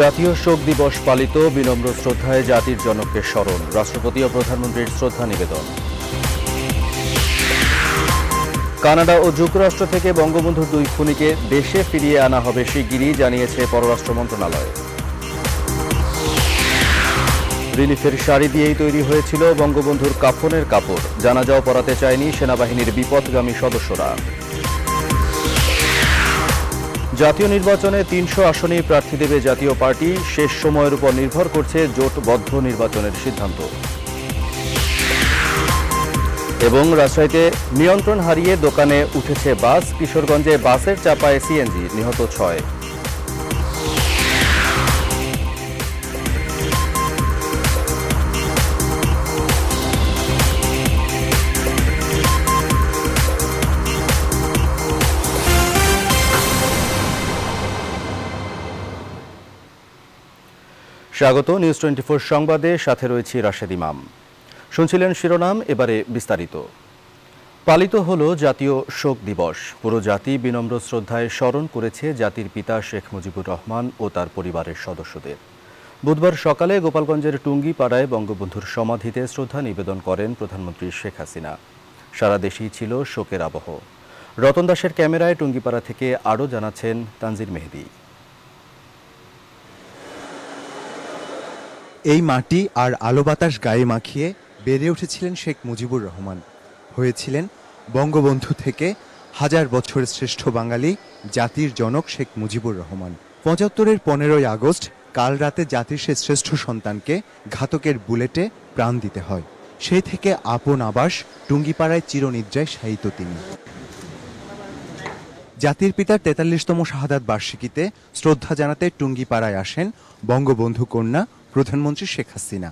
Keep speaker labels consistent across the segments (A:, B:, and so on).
A: জাতীয় শোক দিবস পালিত বিনম্র শ্রদ্ধায় জাতির জনককে স্মরণ রাষ্ট্রপতি ও প্রধানমন্ত্রীর শ্রদ্ধা নিবেদন কানাডা ও যুক্তরাষ্ট্র থেকে বঙ্গবন্ধুর দুই খুনিকে দেশে ফিরিয়ে আনা হবে শিগগিরই জানিয়েছে পররাষ্ট্র মন্ত্রণালয় রিলিফের শাড়ি দিয়েই তৈরি হয়েছিল বঙ্গবন্ধুর কাফনের কাপড় জানাজাও পরাতে চায়নি সেনাবাহিনীর বিপদগামী সদস্যরা জাতীয় নির্বাচনে তিনশো আসনেই প্রার্থী দেবে জাতীয় পার্টি শেষ সময়ের উপর নির্ভর করছে জোটবদ্ধ নির্বাচনের সিদ্ধান্ত এবং রাজশাহীতে নিয়ন্ত্রণ হারিয়ে দোকানে উঠেছে বাস কিশোরগঞ্জে বাসের চাপায় সিএনজি নিহত ছয় স্বাগত নিউজ টোয়েন্টি ফোর সংবাদে সাথে রয়েছি রাশেদ ইমাম শুনছিলেন শিরোনাম এবারে বিস্তারিত পালিত হল জাতীয় শোক দিবস পুরো জাতি বিনম্র শ্রদ্ধায় স্মরণ করেছে জাতির পিতা শেখ মুজিবুর রহমান ও তার পরিবারের সদস্যদের বুধবার সকালে গোপালগঞ্জের টুঙ্গি পাড়ায় বঙ্গবন্ধুর সমাধিতে শ্রদ্ধা নিবেদন করেন প্রধানমন্ত্রী শেখ হাসিনা সারা দেশেই ছিল শোকের আবহ রতন দাসের ক্যামেরায় টুঙ্গিপাড়া থেকে আরও জানাচ্ছেন তানজির মেহেদি
B: এই মাটি আর আলো বাতাস গায়ে মাখিয়ে বেড়ে উঠেছিলেন শেখ মুজিবুর রহমান হয়েছিলেন বঙ্গবন্ধু থেকে হাজার বছরের শ্রেষ্ঠ বাঙালি জাতির জনক শেখ মুজিবুর রহমান পঁচাত্তরের পনেরোই আগস্ট কাল রাতে জাতির সে শ্রেষ্ঠ সন্তানকে ঘাতকের বুলেটে প্রাণ দিতে হয় সেই থেকে আপন আবাস টুঙ্গিপাড়ায় চিরনিদ্রায় শায়িত তিনি জাতির পিতার তেতাল্লিশতম শাহাদাত বার্ষিকীতে শ্রদ্ধা জানাতে টুঙ্গিপাড়ায় আসেন বঙ্গবন্ধু কন্যা প্রধানমন্ত্রী শেখ হাসিনা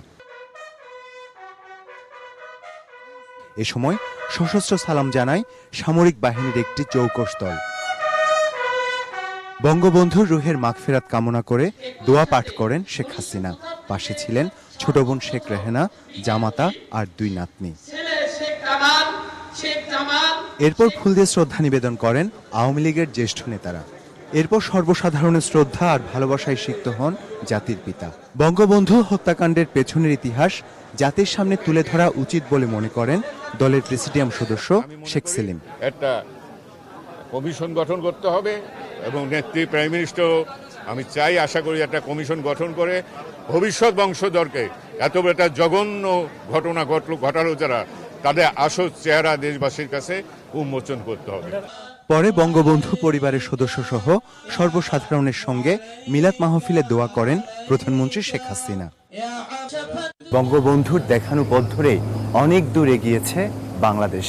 B: এ সময় সশস্ত্র সালাম জানায় সামরিক বাহিনীর একটি চৌকস দল বঙ্গবন্ধুর রুহের মাগফেরাত কামনা করে দোয়া পাঠ করেন শেখ হাসিনা পাশে ছিলেন ছোট বোন শেখ রেহেনা জামাতা আর দুই নাতনি এরপর ফুল দিয়ে শ্রদ্ধা নিবেদন করেন আওয়ামী লীগের জ্যেষ্ঠ নেতারা এরপর সর্বসাধারণের শ্রদ্ধা আর ভালোবাসায় সিক্ত হন জাতির পিতা বঙ্গবন্ধু হত্যাকাণ্ডের পেছনের ইতিহাস জাতির সামনে তুলে ধরা উচিত বলে মনে করেন দলের প্রেসিডিয়াম সদস্য শেখ সেলিম
C: একটা কমিশন গঠন করতে হবে এবং নেত্রী প্রাইম মিনিস্টার আমি চাই আশা করি একটা কমিশন গঠন করে ভবিষ্যৎ বংশধরকে এত একটা জঘন্য ঘটনা ঘটল ঘটালো যারা তাদের আসল চেহারা দেশবাসীর কাছে উন্মোচন করতে হবে
B: পরে বঙ্গবন্ধু পরিবারের সদস্যসহ সর্বসাধারণের সঙ্গে মিলাদ মাহফিলে দোয়া করেন প্রধানমন্ত্রী শেখ হাসিনা বঙ্গবন্ধুর দেখানো পথ ধরে অনেক দূর এগিয়েছে বাংলাদেশ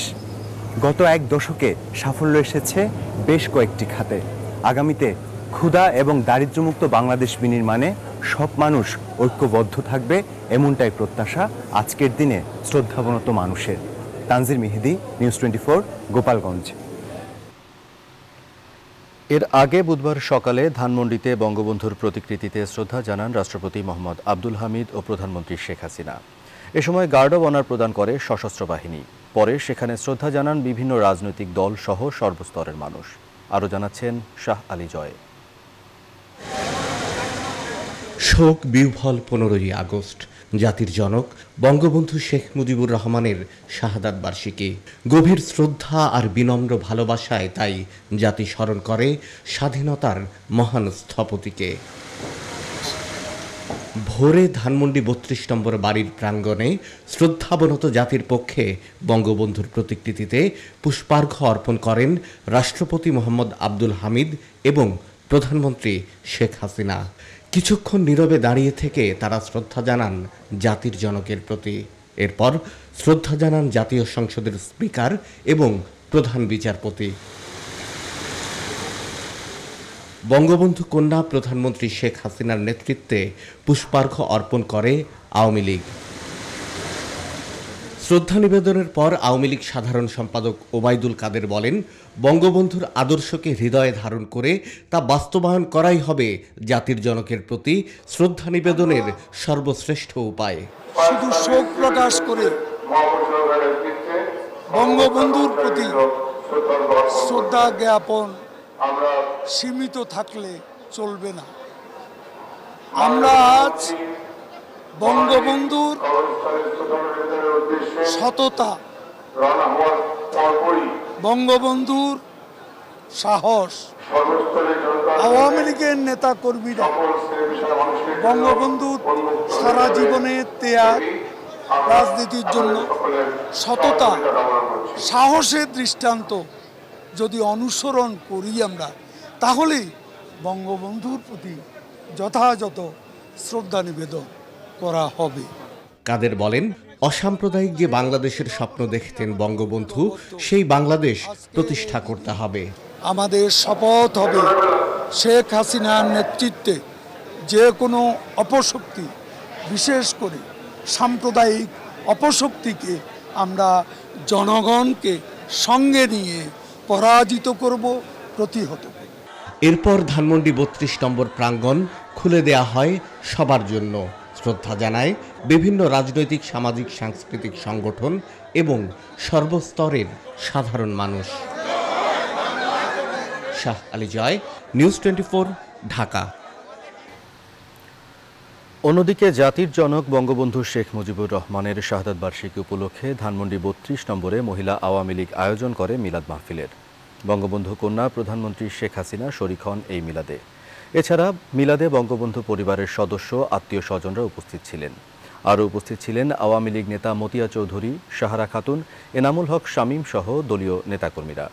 B: গত এক দশকে সাফল্য এসেছে বেশ কয়েকটি খাতে আগামীতে ক্ষুধা এবং দারিদ্র্যমুক্ত বাংলাদেশ বিনির্মাণে সব মানুষ ঐক্যবদ্ধ থাকবে এমনটাই প্রত্যাশা আজকের দিনে শ্রদ্ধাবনত মানুষের Tanzir Mehedi news twenty four Gopalganj
A: এর আগে বুধবার সকালে ধানমন্ডিতে বঙ্গবন্ধুর প্রতিকৃতিতে শ্রদ্ধা জানান রাষ্ট্রপতি মোহাম্মদ আব্দুল হামিদ ও প্রধানমন্ত্রী শেখ হাসিনা এ সময় গার্ড অব অনার প্রদান করে সশস্ত্র বাহিনী পরে সেখানে শ্রদ্ধা জানান বিভিন্ন রাজনৈতিক দল সহ সর্বস্তরের মানুষ আরও জানাচ্ছেন
C: শাহ আলী জয় শোক বিহ্বল পনেরোই আগস্ট জাতির জনক বঙ্গবন্ধু শেখ মুজিবুর রহমানের শাহাদাত বার্ষিকী গভীর শ্রদ্ধা আর বিনম্র ভালোবাসায় তাই জাতি স্মরণ করে স্বাধীনতার মহান স্থপতিকে ভোরে ধানমন্ডি বত্রিশ নম্বর বাড়ির প্রাঙ্গণে শ্রদ্ধাবনত জাতির পক্ষে বঙ্গবন্ধুর প্রতিকৃতিতে পুষ্পার্ঘ অর্পণ করেন রাষ্ট্রপতি মোহাম্মদ আব্দুল হামিদ এবং প্রধানমন্ত্রী শেখ হাসিনা কিছুক্ষণ নীরবে দাঁড়িয়ে থেকে তারা শ্রদ্ধা জানান জাতির জনকের প্রতি এরপর শ্রদ্ধা জানান জাতীয় সংসদের স্পিকার এবং প্রধান বিচারপতি বঙ্গবন্ধু কন্যা প্রধানমন্ত্রী শেখ হাসিনার নেতৃত্বে পুষ্পার্ঘ অর্পণ করে আওয়ামী লীগ শ্রদ্ধা নিবেদনের পর আওয়ামী লীগ সাধারণ সম্পাদক ওবায়দুল কাদের বলেন বঙ্গবন্ধুর আদর্শকে হৃদয়ে ধারণ করে তা বাস্তবায়ন করাই হবে জাতির জনকের প্রতি শ্রদ্ধা নিবেদনের সর্বশ্রেষ্ঠ উপায়
D: শুধু শোক প্রকাশ করে বঙ্গবন্ধুর প্রতি শ্রদ্ধা জ্ঞাপন সীমিত থাকলে চলবে না আমরা আজ বঙ্গবন্ধুর সততা বঙ্গবন্ধুর সাহস আওয়ামী লীগের নেতা কর্মীরা বঙ্গবন্ধুর সারা জীবনে ত্যাগ রাজনীতির জন্য সততা সাহসের দৃষ্টান্ত যদি অনুসরণ করি আমরা তাহলেই বঙ্গবন্ধুর প্রতি যথাযথ শ্রদ্ধা নিবেদন করা হবে
C: কাদের বলেন অসাম্প্রদায়িক যে বাংলাদেশের স্বপ্ন দেখতেন বঙ্গবন্ধু সেই বাংলাদেশ প্রতিষ্ঠা করতে হবে
D: আমাদের শপথ হবে শেখ হাসিনার নেতৃত্বে যে কোনো অপশক্তি বিশেষ করে সাম্প্রদায়িক অপশক্তিকে আমরা জনগণকে সঙ্গে নিয়ে পরাজিত করব প্রতিহত
C: এরপর ধানমন্ডি বত্রিশ নম্বর প্রাঙ্গণ খুলে দেয়া হয় সবার জন্য শ্রদ্ধা জানায় বিভিন্ন রাজনৈতিক সামাজিক সাংস্কৃতিক সংগঠন এবং সর্বস্তরের সাধারণ মানুষ শাহ আলী জয় নিউজ টোয়েন্টি ঢাকা অন্যদিকে
A: জাতির জনক বঙ্গবন্ধু শেখ মুজিবুর রহমানের শাহাদ বার্ষিকী উপলক্ষে ধানমন্ডি বত্রিশ নম্বরে মহিলা আওয়ামী লীগ আয়োজন করে মিলাদ মাহফিলের বঙ্গবন্ধু কন্যা প্রধানমন্ত্রী শেখ হাসিনা শরিক হন এই মিলাদে এছাড়া মিলাদে বঙ্গবন্ধু পরিবারের সদস্য আত্মীয় স্বজনরা উপস্থিত ছিলেন আরও উপস্থিত ছিলেন আওয়ামী লীগ নেতা মতিয়া চৌধুরী সাহারা খাতুন এনামুল হক শামীম সহ দলীয় নেতাকর্মীরা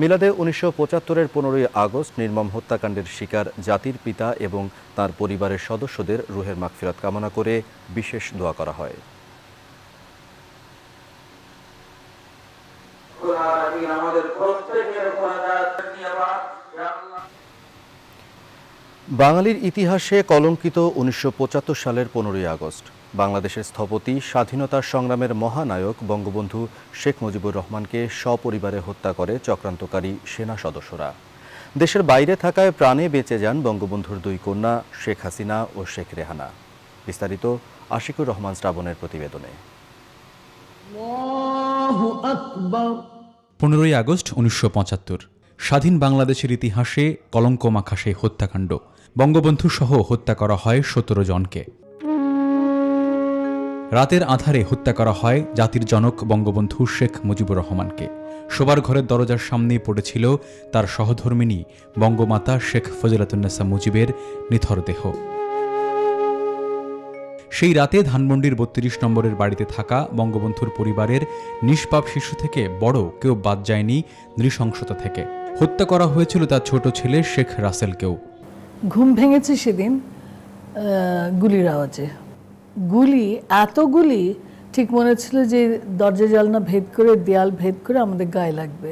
A: মিলাদে উনিশশো পঁচাত্তরের পনেরোই আগস্ট নির্মম হত্যাকাণ্ডের শিকার জাতির পিতা এবং তার পরিবারের সদস্যদের রুহের মাগফিরাত কামনা করে বিশেষ দোয়া করা হয়
D: আমাদের প্রত্যেকের
A: বাঙালির ইতিহাসে কলঙ্কিত উনিশশো সালের পনেরোই আগস্ট বাংলাদেশের স্থপতি স্বাধীনতার সংগ্রামের মহানায়ক বঙ্গবন্ধু শেখ মুজিবুর রহমানকে সপরিবারে হত্যা করে চক্রান্তকারী সেনা সদস্যরা দেশের বাইরে থাকায় প্রাণে বেঁচে যান বঙ্গবন্ধুর দুই কন্যা শেখ হাসিনা ও শেখ রেহানা বিস্তারিত আশিকুর রহমান শ্রাবণের প্রতিবেদনে
E: পনেরোই আগস্ট উনিশশো স্বাধীন বাংলাদেশের ইতিহাসে কলঙ্কমাখাসে হত্যাকাণ্ড বঙ্গবন্ধু সহ হত্যা করা হয় সতেরো জনকে রাতের আধারে হত্যা করা হয় জাতির জনক বঙ্গবন্ধু শেখ মুজিবুর রহমানকে শোবার ঘরের দরজার সামনেই পড়েছিল তার সহধর্মিনী বঙ্গমাতা শেখ ফজিলাতুন্নেসা মুজিবের নিথর দেহ সেই রাতে ধানমন্ডির বত্রিশ নম্বরের বাড়িতে থাকা বঙ্গবন্ধুর পরিবারের নিষ্পাপ শিশু থেকে বড় কেউ বাদ যায়নি নৃশংসতা থেকে হত্যা করা হয়েছিল তার ছোট ছেলে শেখ রাসেলকেও
F: ঘুম ভেঙেছে সেদিন গুলির আওয়াজে গুলি এত গুলি ঠিক মনে ছিল যে দরজা জালনা ভেদ করে দেয়াল ভেদ করে আমাদের গায়ে লাগবে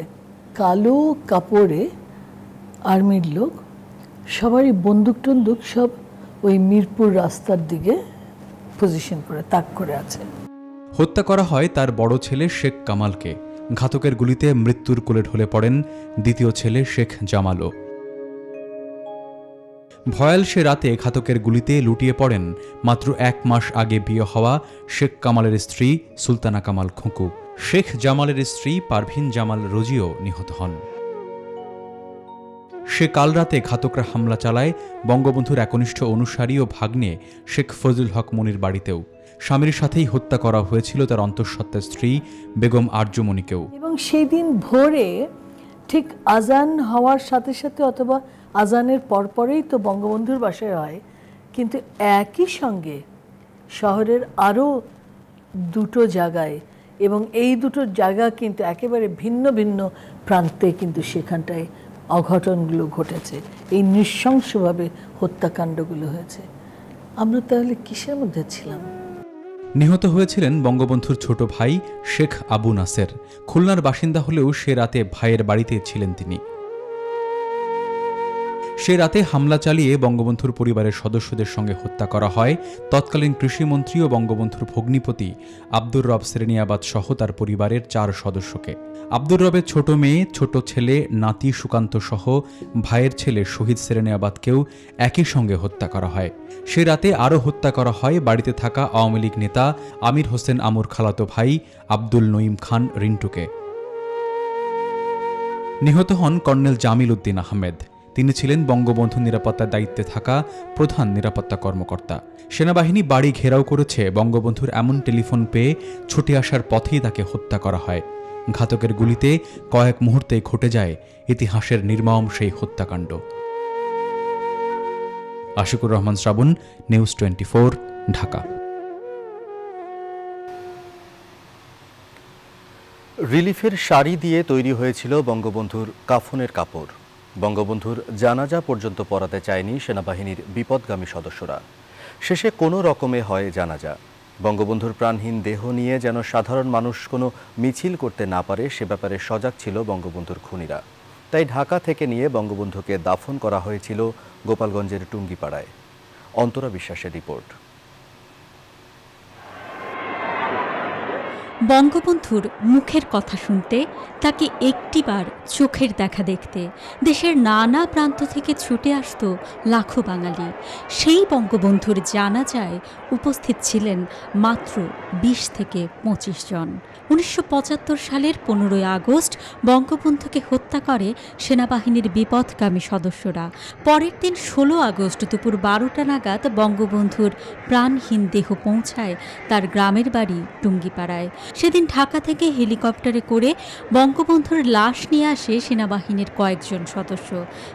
F: কালো কাপড়ে আর্মির লোক সবারই বন্দুক টন্দুক সব ওই মিরপুর রাস্তার দিকে পজিশন করে তাক করে আছে
E: হত্যা করা হয় তার বড় ছেলে শেখ কামালকে ঘাতকের গুলিতে মৃত্যুর কোলে ঢলে পড়েন দ্বিতীয় ছেলে শেখ জামালও ভয়াল সে রাতে ঘাতকের গুলিতে লুটিয়ে পড়েন মাত্র এক মাস আগে বিয়ে হওয়া শেখ কামালের স্ত্রী সুলতানা কামাল খুঁকু শেখ জামালের স্ত্রী পারভিন জামাল রোজিও নিহত হন সে কাল রাতে ঘাতকরা হামলা চালায় বঙ্গবন্ধুর একনিষ্ঠ অনুসারী ও ভাগ্নে শেখ ফজুল হক মনির বাড়িতেও স্বামীর সাথেই হত্যা করা হয়েছিল তার অন্তঃসত্ত্বা স্ত্রী বেগম আর্যমণিকেও
F: এবং সেই দিন ভোরে ঠিক আজান হওয়ার সাথে সাথে অথবা আজানের পরপরেই তো বঙ্গবন্ধুর বাসায় হয় কিন্তু একই সঙ্গে শহরের আরও দুটো জায়গায় এবং এই দুটো জায়গা কিন্তু একেবারে ভিন্ন ভিন্ন প্রান্তে কিন্তু সেখানটায় অঘটনগুলো ঘটেছে এই নৃশংসভাবে হত্যাকাণ্ডগুলো হয়েছে আমরা তাহলে কিসের মধ্যে ছিলাম
E: নিহত হয়েছিলেন বঙ্গবন্ধুর ছোট ভাই শেখ আবু নাসের খুলনার বাসিন্দা হলেও সে রাতে ভাইয়ের বাড়িতে ছিলেন তিনি সে রাতে হামলা চালিয়ে বঙ্গবন্ধুর পরিবারের সদস্যদের সঙ্গে হত্যা করা হয় তৎকালীন কৃষিমন্ত্রী ও বঙ্গবন্ধুর ভগ্নিপতি আব্দুর রব শ্রেণিয়াবাদ সহ তার পরিবারের চার সদস্যকে আব্দুর রবের ছোট মেয়ে ছোট ছেলে নাতি সুকান্ত সহ ভাইয়ের ছেলে শহীদ শ্রেণিয়াবাদকেও একই সঙ্গে হত্যা করা হয় সে রাতে আরও হত্যা করা হয় বাড়িতে থাকা আওয়ামী লীগ নেতা আমির হোসেন আমুর খালাতো ভাই আব্দুল নঈম খান রিন্টুকে নিহত হন কর্নেল জামিল উদ্দিন আহমেদ তিনি ছিলেন বঙ্গবন্ধু নিরাপত্তার দায়িত্বে থাকা প্রধান নিরাপত্তা কর্মকর্তা সেনাবাহিনী বাড়ি ঘেরাও করেছে বঙ্গবন্ধুর এমন টেলিফোন পেয়ে ছুটে আসার পথেই তাকে হত্যা করা হয় ঘাতকের গুলিতে কয়েক মুহূর্তে ঘটে যায় ইতিহাসের নির্মম সেই হত্যাকাণ্ড আশিকুর রহমান শ্রাবণ নিউজ টোয়েন্টি ঢাকা
A: রিলিফের শাড়ি দিয়ে তৈরি হয়েছিল বঙ্গবন্ধুর কাফনের কাপড় বঙ্গবন্ধুর জানাজা পর্যন্ত পড়াতে চায়নি সেনাবাহিনীর বিপদগামী সদস্যরা শেষে কোনো রকমে হয় জানাজা বঙ্গবন্ধুর প্রাণহীন দেহ নিয়ে যেন সাধারণ মানুষ কোনো মিছিল করতে না পারে সে ব্যাপারে সজাগ ছিল বঙ্গবন্ধুর খুনিরা তাই ঢাকা থেকে নিয়ে বঙ্গবন্ধুকে দাফন করা হয়েছিল গোপালগঞ্জের টুঙ্গিপাড়ায় অন্তরা বিশ্বাসের রিপোর্ট
G: বঙ্গবন্ধুর মুখের কথা শুনতে তাকে একটিবার চোখের দেখা দেখতে দেশের নানা প্রান্ত থেকে ছুটে আসত লাখো বাঙালি সেই বঙ্গবন্ধুর জানা যায় উপস্থিত ছিলেন মাত্র বিশ থেকে পঁচিশ জন উনিশশো সালের পনেরোই আগস্ট বঙ্গবন্ধুকে হত্যা করে সেনাবাহিনীর বিপদগামী সদস্যরা পরের দিন ষোলো আগস্ট দুপুর বারোটা নাগাদ বঙ্গবন্ধুর প্রাণহীন দেহ পৌঁছায় তার গ্রামের বাড়ি টুঙ্গিপাড়ায় সেদিন ঢাকা থেকে হেলিকপ্টারে করে বঙ্গবন্ধুর লাশ নিয়ে আসে সেনাবাহিনীর কয়েকজন সদস্য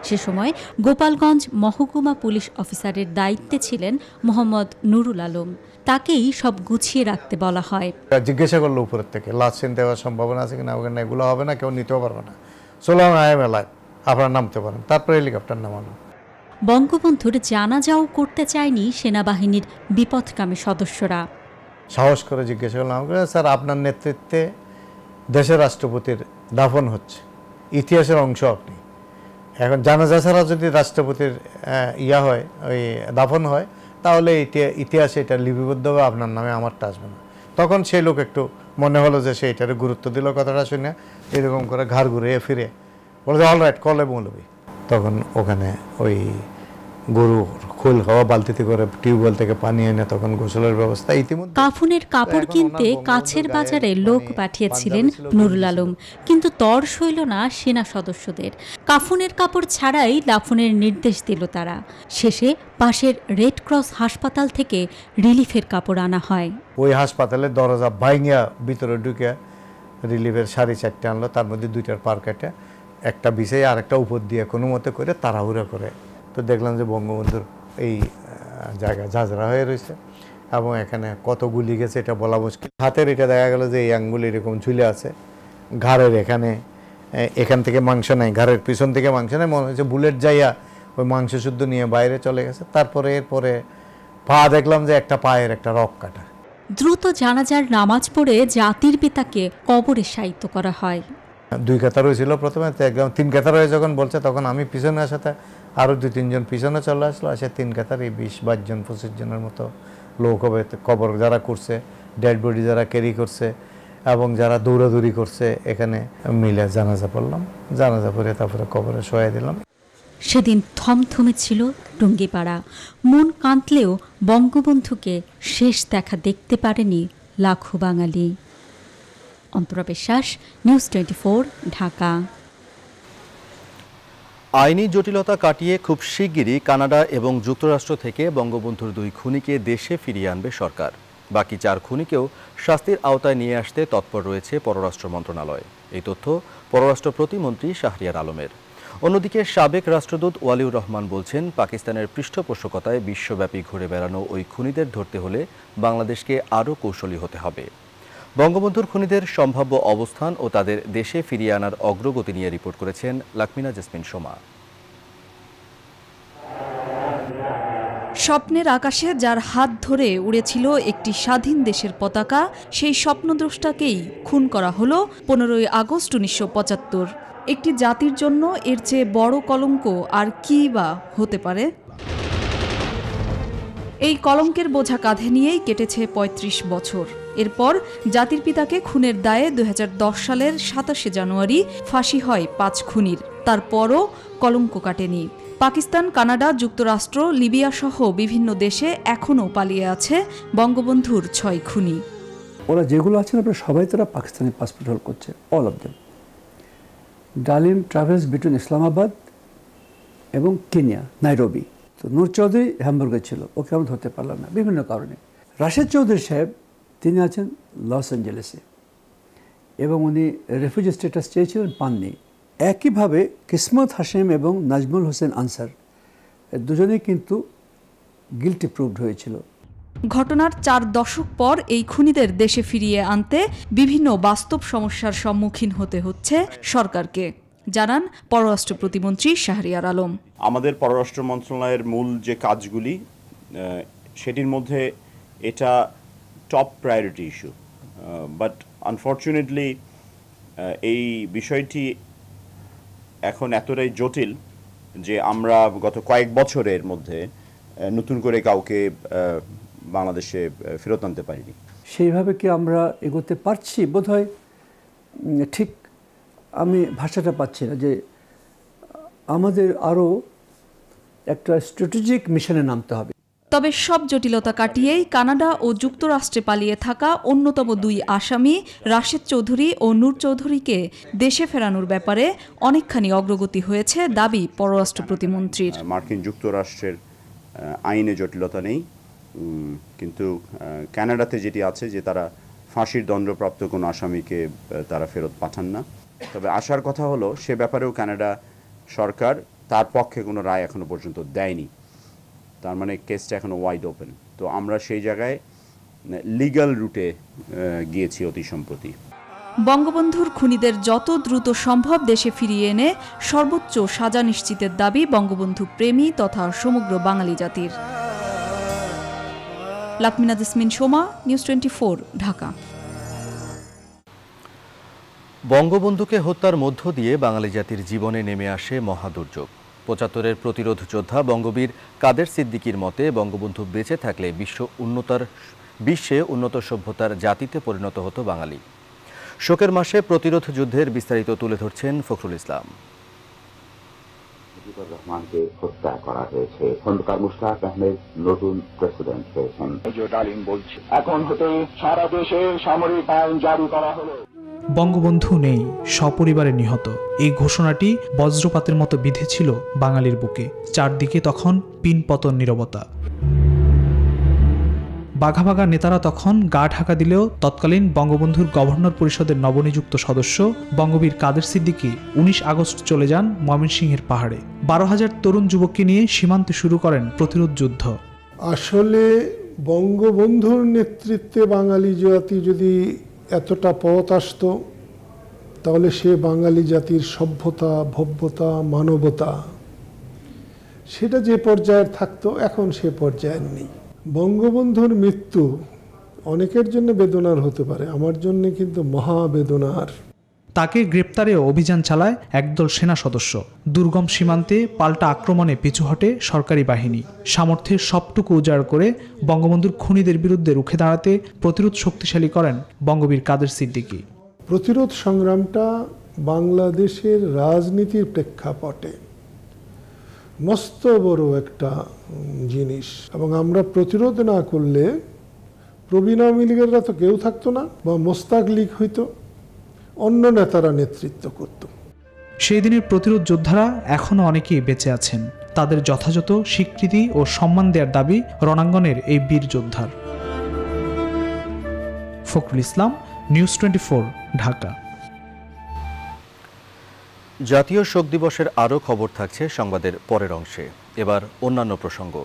G: সে সময় গোপালগঞ্জ মহকুমা পুলিশ অফিসারের দায়িত্বে ছিলেন মোহাম্মদ নুরুল আলম তাকেই সব গুছিয়ে রাখতে বলা হয়
H: জিজ্ঞাসা করলো উপরের থেকে লাশ দেওয়ার সম্ভাবনা আছে কিনা ওখানে এগুলো হবে না কেউ নিতেও পারবে না চললাম আমরা মেলায় আপনারা নামতে পারেন তারপরে হেলিকপ্টার নামানো
G: বঙ্গবন্ধুর যাও করতে চায়নি সেনাবাহিনীর বিপদকামী সদস্যরা
H: সাহস করে জিজ্ঞাসা করলাম স্যার আপনার নেতৃত্বে দেশের রাষ্ট্রপতির দাফন হচ্ছে ইতিহাসের অংশ আপনি এখন জানাজা ছাড়া যদি রাষ্ট্রপতির ইয়া হয় ওই দাফন হয় তাহলে ইতিহাসে এটা লিপিবদ্ধভাবে আপনার নামে আমারটা আসবে না তখন সেই লোক একটু মনে হলো যে সে এটার গুরুত্ব দিল কথাটা শুনে এরকম করে ঘাড় ঘুরে ফিরে বলে অল রাইট কলে মৌলবি তখন ওখানে ওই গরু খোল হওয়া বালতিতে করে টিউবওয়েল থেকে পানি এনে তখন গোসলের ব্যবস্থা ইতিমধ্যে
G: কাফুনের কাপড় কিনতে কাছের বাজারে মানে লোক পাঠিয়েছিলেন নুরুল আলম কিন্তু তর সইল না সেনা সদস্যদের কাফনের কাপড় ছাড়াই লাফুনের নির্দেশ দিল তারা শেষে পাশের রেড ক্রস হাসপাতাল থেকে রিলিফের কাপড় আনা হয়
H: ওই হাসপাতালে দরজা ভাঙিয়া ভিতরে ঢুকে রিলিফের সাড়ে চারটে আনলো তার মধ্যে দুইটার পার কাটে একটা বিষয় আর একটা উপর দিয়ে কোনো মতে করে তাড়াহুড়া করে তো দেখলাম যে বঙ্গবন্ধুর এই জায়গা ঝাঁঝরা হয়ে রয়েছে এবং এখানে কত গুলি গেছে এটা বলা মুশকিল হাতের এটা দেখা গেল যে এই আঙ্গুল এরকম ঝুলে আছে ঘাড়ের এখানে এখান থেকে মাংস নেয় ঘাড়ের পিছন থেকে মাংস নেয় মনে হচ্ছে বুলেট যাইয়া ওই মাংস শুদ্ধ নিয়ে বাইরে চলে গেছে তারপরে এরপরে পা দেখলাম যে একটা পায়ের একটা রক কাটা
G: দ্রুত জানাজার নামাজ পড়ে জাতির পিতাকে কবরে সাহিত্য করা হয়
H: দুই কথা রয়েছিল প্রথমে তিন কথা রয়েছে যখন বলছে তখন আমি পিছনে আসাতে আরও দু তিনজন পিছনে চলে আসলো আসে তিন কাতার এই বিশ জন পঁচিশ জনের মতো লোক হবে কবর যারা করছে ডেড বডি যারা ক্যারি করছে এবং যারা দৌড়াদৌড়ি করছে এখানে মিলে জানাজা পড়লাম জানাজা পড়ে তারপরে কবরে শোয়া দিলাম
G: সেদিন থমথমে ছিল টুঙ্গিপাড়া মন কাঁদলেও বঙ্গবন্ধুকে শেষ দেখা দেখতে পারেনি লাখো বাঙালি অন্তরা বিশ্বাস নিউজ টোয়েন্টি ঢাকা
A: আইনি জটিলতা কাটিয়ে খুব শিগগিরই কানাডা এবং যুক্তরাষ্ট্র থেকে বঙ্গবন্ধুর দুই খুনিকে দেশে ফিরিয়ে আনবে সরকার বাকি চার খুনিকেও শাস্তির আওতায় নিয়ে আসতে তৎপর রয়েছে পররাষ্ট্র মন্ত্রণালয় এই তথ্য পররাষ্ট্র প্রতিমন্ত্রী শাহরিয়ার আলমের অন্যদিকে সাবেক রাষ্ট্রদূত ওয়ালিউর রহমান বলছেন পাকিস্তানের পৃষ্ঠপোষকতায় বিশ্বব্যাপী ঘুরে বেড়ানো ওই খুনিদের ধরতে হলে বাংলাদেশকে আরও কৌশলী হতে হবে বঙ্গবন্ধুর খুনিদের সম্ভাব্য অবস্থান ও তাদের দেশে ফিরিয়ে আনার অগ্রগতি নিয়ে রিপোর্ট করেছেন লাকমিনা জেসমিন সোমা
F: স্বপ্নের আকাশে যার হাত ধরে উড়েছিল একটি স্বাধীন দেশের পতাকা সেই স্বপ্নদ্রষ্টাকেই খুন করা হল পনেরোই আগস্ট উনিশশো একটি জাতির জন্য এর চেয়ে বড় কলঙ্ক আর কী বা হতে পারে এই কলঙ্কের বোঝা কাঁধে নিয়েই কেটেছে ৩৫ বছর এরপর জাতির পিতাকে খুনের দায়ে দু সালের সাতাশে জানুয়ারি ফাঁসি হয় পাঁচ খুনির তারপরও কলঙ্ক কাটেনি পাকিস্তান কানাডা যুক্তরাষ্ট্র লিবিয়া সহ বিভিন্ন দেশে এখনও পালিয়ে আছে বঙ্গবন্ধুর ছয় খুনি
C: ওরা যেগুলো আছেন আপনারা সবাই তারা পাকিস্তানি পাসপোর্ট হোল্ড করছে all of them Dalim travels between Islamabad এবং কেনিয়া নাইরবি তো নূর চৌধুরী হ্যামবার্গে ছিল ওকে আমি ধরতে পারলাম না বিভিন্ন কারণে রাশেদ চৌধুরী সাহেব তিনি আছেন লস অ্যাঞ্জেলেসে এবং উনি রেফিউজি স্ট্যাটাস চেয়েছিলেন পাননি একইভাবে কিসমত হাসেম এবং নাজমুল হোসেন আনসার দুজনেই কিন্তু গিলটি প্রুভড হয়েছিল
F: ঘটনার চার দশক পর এই খুনিদের দেশে ফিরিয়ে আনতে বিভিন্ন বাস্তব সমস্যার সম্মুখীন হতে হচ্ছে সরকারকে জানান পররাষ্ট্র প্রতিমন্ত্রী শাহরিয়ার আলম
B: আমাদের পররাষ্ট্র মন্ত্রণালয়ের মূল যে কাজগুলি সেটির মধ্যে এটা top priority issue. But uh, unfortunately uh, এই বিষয়টি এখন এতটাই জটিল যে আমরা গত কয়েক বছরের মধ্যে নতুন করে কাউকে বাংলাদেশে ফেরত আনতে পারিনি
C: সেইভাবে কি আমরা এগোতে পারছি বোধহয় ঠিক আমি ভাষাটা পাচ্ছি না যে আমাদের আরও একটা স্ট্র্যাটেজিক মিশনে নামতে হবে
F: তবে সব জটিলতা কাটিয়েই কানাডা ও যুক্তরাষ্ট্রে পালিয়ে থাকা অন্যতম দুই আসামি রাশেদ চৌধুরী ও নূর চৌধুরীকে দেশে ফেরানোর ব্যাপারে অনেকখানি অগ্রগতি হয়েছে দাবি পররাষ্ট্র প্রতিমন্ত্রীর
B: মার্কিন যুক্তরাষ্ট্রের আইনে জটিলতা নেই কিন্তু কানাডাতে যেটি আছে যে তারা ফাঁসির দণ্ডপ্রাপ্ত কোনো আসামিকে তারা ফেরত পাঠান না তবে আসার কথা হলো সে ব্যাপারেও কানাডা সরকার তার পক্ষে কোনো রায় এখনো পর্যন্ত দেয়নি তার মানে কেসটা এখনও ওয়াইড ওপেন তো আমরা সেই জায়গায় লিগাল রুটে গিয়েছি অতি সম্প্রতি
F: বঙ্গবন্ধুর খুনিদের যত দ্রুত সম্ভব দেশে ফিরিয়ে এনে সর্বোচ্চ সাজা নিশ্চিতের দাবি বঙ্গবন্ধু প্রেমী তথা সমগ্র বাঙালি জাতির লাকমিনা জসমিন সোমা নিউজ টোয়েন্টি ঢাকা
A: বঙ্গবন্ধুকে হত্যার মধ্য দিয়ে বাঙালি জাতির জীবনে নেমে আসে মহাদুর্যোগ পঁচাত্তরের প্রতিরোধ যোদ্ধা বঙ্গবীর কাদের সিদ্দিকির মতে বঙ্গবন্ধু বেঁচে থাকলে বিশ্ব উন্নতার বিশ্বে উন্নত সভ্যতার জাতিতে পরিণত হতো বাঙালি শোকের মাসে প্রতিরোধ যুদ্ধের বিস্তারিত তুলে ধরছেন ফখরুল ইসলাম
B: রহমানকে
C: হত্যা করা হয়েছে খন্দকার মুশতাক আহমেদ নতুন প্রেসিডেন্ট হয়েছেন
D: এখন হতে সারা দেশে সামরিক আইন জারি করা হলো বঙ্গবন্ধু নেই সপরিবারে নিহত এই ঘোষণাটি বজ্রপাতের মতো বিঁধেছিল বাঙালির বুকে চারদিকে তখন পিনপতন নিরবতা বাঘা বাঘা নেতারা তখন গা ঢাকা দিলেও তৎকালীন বঙ্গবন্ধুর গভর্নর পরিষদের নবনিযুক্ত সদস্য বঙ্গবীর কাদের সিদ্দিকী উনিশ আগস্ট চলে যান ময়মনসিংহের পাহাড়ে বারো হাজার তরুণ যুবককে নিয়ে সীমান্তে শুরু করেন প্রতিরোধ যুদ্ধ
I: আসলে বঙ্গবন্ধুর নেতৃত্বে বাঙালি জাতি যদি এতটা পথ আসত তাহলে সে বাঙালি জাতির সভ্যতা ভব্যতা মানবতা সেটা যে পর্যায়ের থাকতো এখন সে পর্যায়ের নেই বঙ্গবন্ধুর মৃত্যু অনেকের জন্য বেদনার হতে পারে আমার জন্য কিন্তু মহাবেদনার
D: তাকে গ্রেপ্তারে অভিযান চালায় একদল সেনা সদস্য দুর্গম সীমান্তে পাল্টা আক্রমণে পিছু হটে সরকারি বাহিনী সামর্থ্যের সবটুকু উজাড় করে বঙ্গবন্ধুর খুনিদের বিরুদ্ধে রুখে দাঁড়াতে প্রতিরোধ শক্তিশালী করেন বঙ্গবীর কাদের সিদ্দিকী
I: প্রতিরোধ সংগ্রামটা বাংলাদেশের রাজনীতির প্রেক্ষাপটে মস্ত বড় একটা জিনিস এবং আমরা প্রতিরোধ না করলে প্রবীণ আওয়ামী লীগেররা তো কেউ থাকতো না বা মোস্তাক লীগ হইতো অন্য
D: নেতারা নেতৃত্ব করত সেই দিনের প্রতিরোধ যোদ্ধারা এখনও অনেকেই বেঁচে আছেন তাদের যথাযথ স্বীকৃতি ও সম্মান দেওয়ার দাবি রণাঙ্গনের এই বীর যোদ্ধার ফখরুল ইসলাম নিউজ টোয়েন্টি ঢাকা
A: জাতীয় শোক দিবসের আরও খবর থাকছে সংবাদের পরের অংশে এবার অন্যান্য প্রসঙ্গ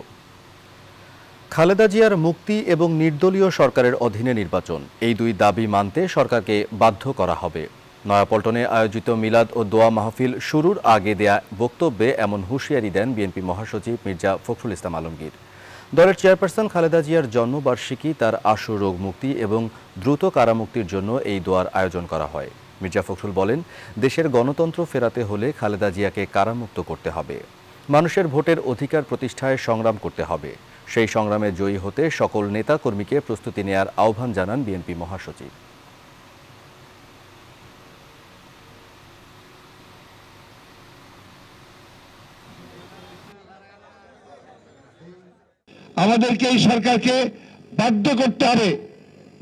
A: খালেদা জিয়ার মুক্তি এবং নির্দলীয় সরকারের অধীনে নির্বাচন এই দুই দাবি মানতে সরকারকে বাধ্য করা হবে নয়াপল্টনে আয়োজিত মিলাদ ও দোয়া মাহফিল শুরুর আগে দেয়া বক্তব্যে এমন হুঁশিয়ারি দেন বিএনপি মহাসচিব মির্জা ফখরুল ইসলাম আলমগীর দলের চেয়ারপারসন খালেদা জিয়ার জন্মবার্ষিকী তার আশু রোগ মুক্তি এবং দ্রুত কারামুক্তির জন্য এই দোয়ার আয়োজন করা হয় মির্জা ফখরুল বলেন দেশের গণতন্ত্র ফেরাতে হলে খালেদা জিয়াকে কারামুক্ত করতে হবে মানুষের ভোটের অধিকার প্রতিষ্ঠায় সংগ্রাম করতে হবে সেই সংগ্রামে জয়ী হতে সকল নেতা কর্মীকে প্রস্তুতি নেয়ার আহ্বান জানান বিএনপি মহাসচিব
C: আমাদেরকে এই সরকারকে বাধ্য
D: করতে হবে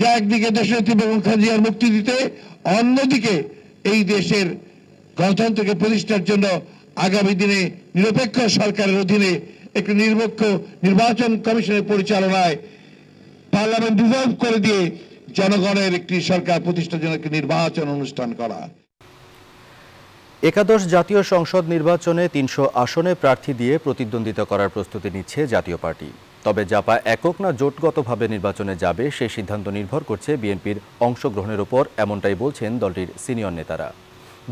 D: যা একদিকে দেশের বেগম খাজিয়ার মুক্তি দিতে অন্যদিকে এই দেশের গণতন্ত্রকে প্রতিষ্ঠার জন্য আগামী দিনে নিরপেক্ষ সরকারের অধীনে একটি নির্পক্ষ নির্বাচন কমিশনের পরিচালনায়
J: পার্লামেন্ট ডিজলভ করে দিয়ে জনগণের একটি সরকার প্রতিষ্ঠার জন্য একটি নির্বাচন অনুষ্ঠান করা
A: একাদশ জাতীয় সংসদ নির্বাচনে তিনশো আসনে প্রার্থী দিয়ে প্রতিদ্বন্দ্বিতা করার প্রস্তুতি নিচ্ছে জাতীয় পার্টি তবে জাপা একক না জোটগতভাবে নির্বাচনে যাবে সেই সিদ্ধান্ত নির্ভর করছে বিএনপির অংশগ্রহণের উপর এমনটাই বলছেন দলটির সিনিয়র নেতারা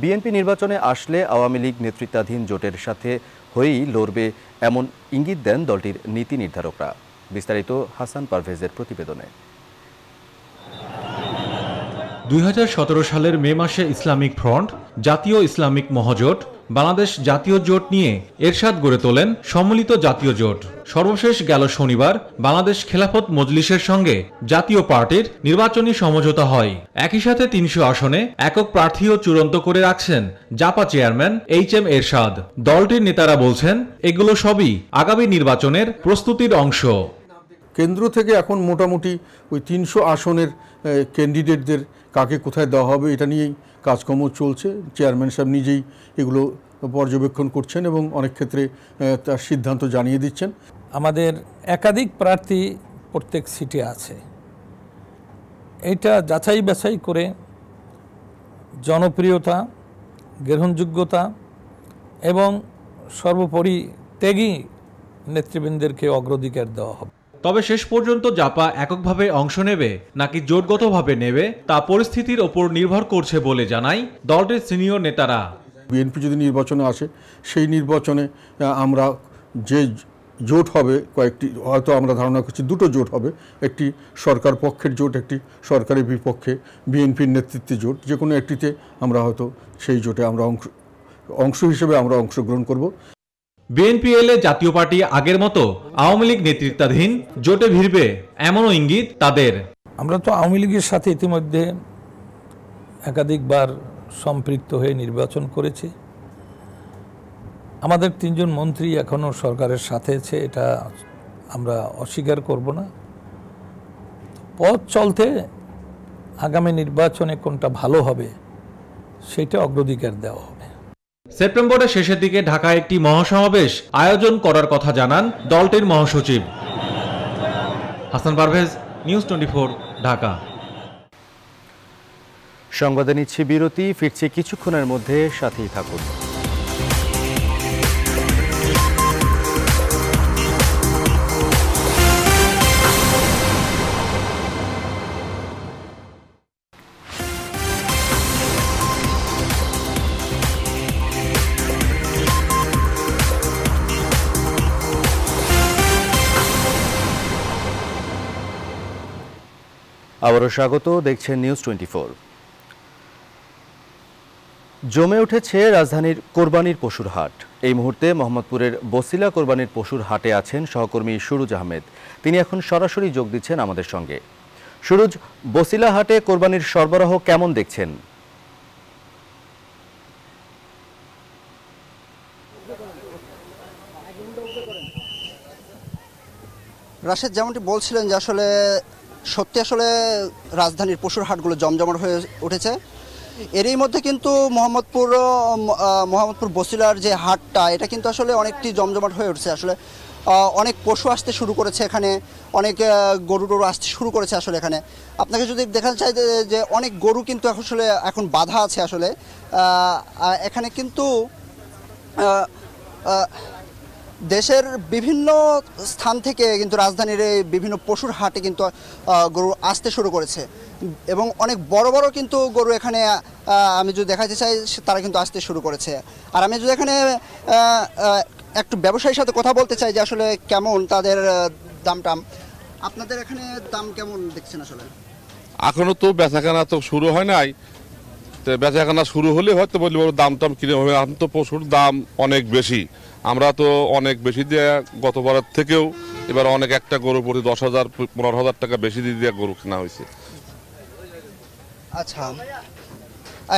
A: বিএনপি নির্বাচনে আসলে আওয়ামী লীগ নেতৃত্বাধীন জোটের সাথে হয়েই লড়বে এমন ইঙ্গিত দেন দলটির নীতি নির্ধারকরা বিস্তারিত হাসান পারভেজের প্রতিবেদনে
E: দুই সালের মে মাসে Islamic Front Jatiya Islamic Mahajote Bangladesh Jatiya Jote নিয়ে এরশাদ গড়ে তোলেন সম্মিলিত জাতীয় জোট সর্বশেষ গেল শনিবার বাংলাদেশ খেলাফত মজলিসের সঙ্গে জাতীয় পার্টির নির্বাচনী সমঝোতা হয় একই সাথে তিনশো আসনে একক প্রার্থীও চূড়ান্ত করে রাখছেন Japa chairman H M Ershad দলটির নেতারা বলছেন এগুলো সবই আগামী নির্বাচনের প্রস্তুতির অংশ কেন্দ্র থেকে এখন মোটামুটি ওই তিনশো আসনের ক্যান্ডিডেটদের কাকে কোথায় দেওয়া হবে এটা নিয়েই কাজকর্ম
C: চলছে চেয়ারম্যান সাহেব নিজেই এগুলো পর্যবেক্ষণ করছেন এবং অনেক ক্ষেত্রে
D: তার সিদ্ধান্ত জানিয়ে দিচ্ছেন আমাদের একাধিক প্রার্থী প্রত্যেক সিটে আছে এটা যাচাই বাছাই করে জনপ্রিয়তা গ্রহণযোগ্যতা এবং সর্বোপরি ত্যাগী নেতৃবৃন্দেরকে অগ্রাধিকার দেওয়া হবে তবে শেষ পর্যন্ত জাপা এককভাবে
E: অংশ নেবে নাকি জোটগতভাবে নেবে তা পরিস্থিতির ওপর নির্ভর করছে বলে জানাই দলটির সিনিয়র নেতারা
C: বিএনপি যদি নির্বাচনে আসে সেই নির্বাচনে আমরা যে জোট হবে কয়েকটি হয়তো আমরা ধারণা করছি দুটো জোট হবে একটি সরকার পক্ষের জোট একটি সরকারের বিপক্ষে বিএনপির নেতৃত্বে জোট যে কোনো একটিতে আমরা
E: হয়তো সেই জোটে আমরা অংশ অংশ হিসেবে আমরা অংশগ্রহণ করব বিএনপিএলে জাতীয় পার্টি আগের মতো আওয়ামী লীগ নেতৃত্বাধীন জোটে ভিড়বে এমনও ইঙ্গিত তাদের
D: আমরা তো আওয়ামী লীগের সাথে ইতিমধ্যে একাধিকবার সম্পৃক্ত হয়ে নির্বাচন করেছি আমাদের তিনজন মন্ত্রী এখনও সরকারের সাথে আছে এটা আমরা অস্বীকার করব না পথ চলতে আগামী নির্বাচনে কোনটা ভালো হবে সেটা অগ্রাধিকার দেওয়া হবে সেপ্টেম্বরের শেষের দিকে ঢাকায় একটি মহাসমাবেশ
E: আয়োজন করার কথা জানান দলটির মহাসচিব হাসান পারভেজ নিউজ টোয়েন্টি ঢাকা সংবাদে নিচ্ছি বিরতি ফিরছে
A: কিছুক্ষণের মধ্যে সাথেই থাকুন আবারও স্বাগত দেখছেন নিউজ টোয়েন্টি জমে উঠেছে রাজধানীর কোরবানির পশুর হাট এই মুহূর্তে মোহাম্মদপুরের বসিলা কোরবানির পশুর হাটে আছেন সহকর্মী সুরুজ আহমেদ তিনি এখন সরাসরি যোগ দিচ্ছেন আমাদের সঙ্গে সুরুজ বসিলা হাটে কোরবানির সরবরাহ কেমন দেখছেন
K: রাশেদ যেমনটি বলছিলেন যে আসলে সত্যি আসলে রাজধানীর পশুর হাটগুলো জমজমাট হয়ে উঠেছে এরই মধ্যে কিন্তু মোহাম্মদপুর মোহাম্মদপুর বসিলার যে হাটটা এটা কিন্তু আসলে অনেকটি জমজমাট হয়ে উঠছে আসলে অনেক পশু আসতে শুরু করেছে এখানে অনেক গরু টরু আসতে শুরু করেছে আসলে এখানে আপনাকে যদি দেখাতে চাই যে অনেক গরু কিন্তু আসলে এখন বাধা আছে আসলে এখানে কিন্তু দেশের বিভিন্ন স্থান থেকে কিন্তু রাজধানীর এই বিভিন্ন পশুর হাটে কিন্তু গরু আসতে শুরু করেছে এবং অনেক বড় বড় কিন্তু গরু এখানে আমি যদি দেখাতে চাই তারা কিন্তু আসতে শুরু করেছে আর আমি যদি এখানে একটু ব্যবসায়ীর সাথে কথা বলতে চাই যে আসলে কেমন তাদের দামটাম আপনাদের এখানে দাম কেমন দেখছেন আসলে
L: এখনও তো বেচাকেনা তো শুরু হয় নাই তো বেচাকেনা শুরু হলে হয়তো বলবো দাম টাম কিনে হবে এখন তো পশুর দাম অনেক বেশি আমরা তো অনেক বেশি দিয়ে গতবারের থেকেও এবার অনেক একটা গরু প্রতি দশ হাজার পনেরো হাজার টাকা বেশি দিয়ে দিয়ে গরু কেনা হয়েছে
K: আচ্ছা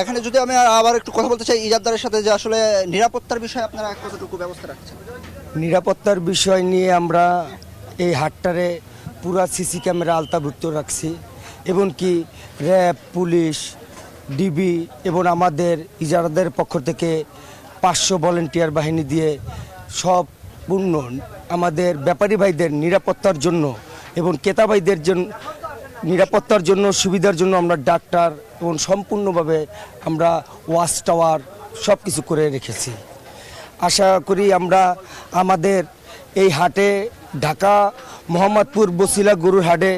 K: এখানে যদি আমি আবার একটু কথা বলতে চাই ইজাবদারের সাথে যে আসলে নিরাপত্তার বিষয়ে আপনারা কতটুকু ব্যবস্থা রাখছেন নিরাপত্তার বিষয় নিয়ে আমরা এই হাটটারে পুরা সিসি ক্যামেরা আলতাভুক্ত রাখছি এবং কি র্যাব পুলিশ ডিবি এবং আমাদের ইজারাদের পক্ষ থেকে পাঁচশো ভলেন্টিয়ার বাহিনী দিয়ে সব পূর্ণ আমাদের ব্যাপারী ভাইদের নিরাপত্তার জন্য এবং ভাইদের জন্য নিরাপত্তার জন্য সুবিধার জন্য আমরা ডাক্তার এবং সম্পূর্ণভাবে আমরা ওয়াশ টাওয়ার সব কিছু করে রেখেছি আশা করি আমরা আমাদের এই হাটে ঢাকা মোহাম্মদপুর বসিলা গরুর হাটে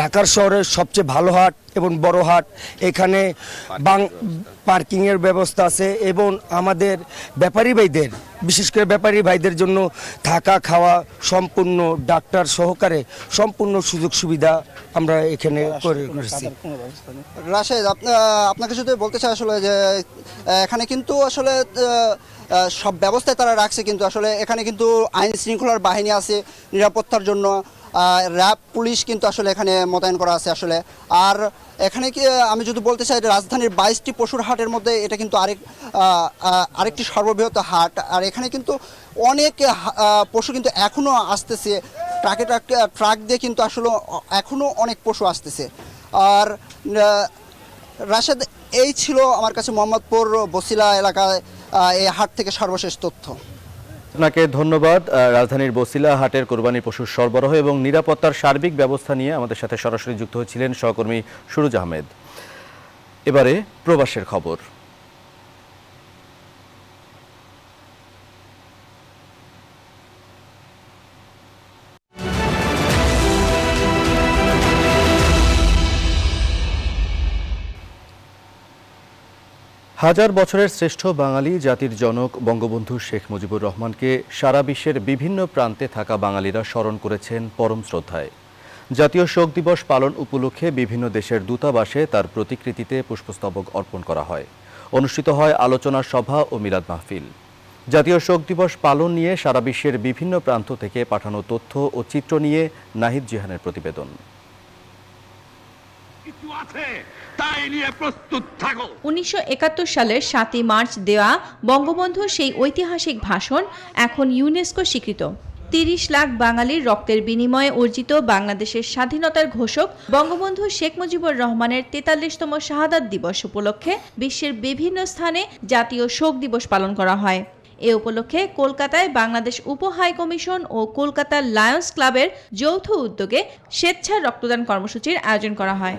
K: ঢাকার শহরের সবচেয়ে ভালো হাট এবং বড় হাট এখানে বাং পার্কিংয়ের ব্যবস্থা আছে এবং আমাদের ব্যাপারী ভাইদের বিশেষ করে ব্যাপারী ভাইদের জন্য থাকা খাওয়া সম্পূর্ণ ডাক্তার সহকারে সম্পূর্ণ সুযোগ সুবিধা আমরা এখানে করে করেছি রাশেদ আপনাকে শুধু বলতে চাই আসলে যে এখানে কিন্তু আসলে সব ব্যবস্থায় তারা রাখছে কিন্তু আসলে এখানে কিন্তু আইন শৃঙ্খলার বাহিনী আছে নিরাপত্তার জন্য র্যাব পুলিশ কিন্তু আসলে এখানে মোতায়েন করা আছে আসলে আর এখানে কি আমি যদি বলতে চাই রাজধানীর বাইশটি পশুর হাটের মধ্যে এটা কিন্তু আরেক আরেকটি সর্ববৃহৎ হাট আর এখানে কিন্তু অনেক পশু কিন্তু এখনও আসতেছে ট্রাকে ট্রাক ট্রাক দিয়ে কিন্তু আসলে এখনও অনেক পশু আসতেছে আর রাশেদ এই ছিল আমার কাছে মোহাম্মদপুর বসিলা এলাকায় এই হাট থেকে সর্বশেষ তথ্য
A: আপনাকে ধন্যবাদ রাজধানীর বসিলা হাটের কোরবানি পশুর সরবরাহ এবং নিরাপত্তার সার্বিক ব্যবস্থা নিয়ে আমাদের সাথে সরাসরি যুক্ত হয়েছিলেন সহকর্মী সুরুজ আহমেদ এবারে প্রবাসের খবর হাজার বছরের শ্রেষ্ঠ বাঙালি জাতির জনক বঙ্গবন্ধু শেখ মুজিবুর রহমানকে সারা বিশ্বের বিভিন্ন প্রান্তে থাকা বাঙালিরা স্মরণ করেছেন পরম শ্রদ্ধায় জাতীয় শোক দিবস পালন উপলক্ষে বিভিন্ন দেশের দূতাবাসে তার প্রতিকৃতিতে পুষ্পস্তবক অর্পণ করা হয় অনুষ্ঠিত হয় আলোচনা সভা ও মিলাদ মাহফিল জাতীয় শোক দিবস পালন নিয়ে সারা বিশ্বের বিভিন্ন প্রান্ত থেকে পাঠানো তথ্য ও চিত্র নিয়ে নাহিদ জিহানের প্রতিবেদন
M: কিছু আছে তাই নিয়ে উনিশশো সালের সাতই মার্চ দেওয়া বঙ্গবন্ধুর সেই ঐতিহাসিক ভাষণ এখন ইউনেস্কো স্বীকৃত তিরিশ লাখ বাঙালির রক্তের বিনিময়ে অর্জিত বাংলাদেশের স্বাধীনতার ঘোষক বঙ্গবন্ধু শেখ মুজিবুর রহমানের তেতাল্লিশতম শাহাদাত দিবস উপলক্ষে বিশ্বের বিভিন্ন স্থানে জাতীয় শোক দিবস পালন করা হয় এ উপলক্ষে কলকাতায় বাংলাদেশ উপ হাই কমিশন ও কলকাতার লায়ন্স ক্লাবের যৌথ উদ্যোগে স্বেচ্ছা রক্তদান কর্মসূচির আয়োজন করা হয়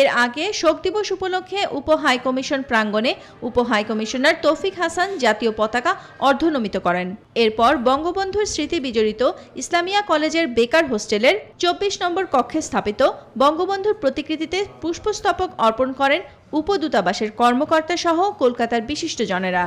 M: এর আগে শোক দিবস উপলক্ষে উপ হাইকমিশন প্রাঙ্গণে উপ হাইকমিশনার তৌফিক হাসান জাতীয় পতাকা অর্ধনমিত করেন এরপর বঙ্গবন্ধুর স্মৃতি বিজড়িত ইসলামিয়া কলেজের বেকার হোস্টেলের চব্বিশ নম্বর কক্ষে স্থাপিত বঙ্গবন্ধুর প্রতিকৃতিতে পুষ্পস্তবক অর্পণ করেন উপদূতাবাসের কর্মকর্তা সহ কলকাতার বিশিষ্টজনেরা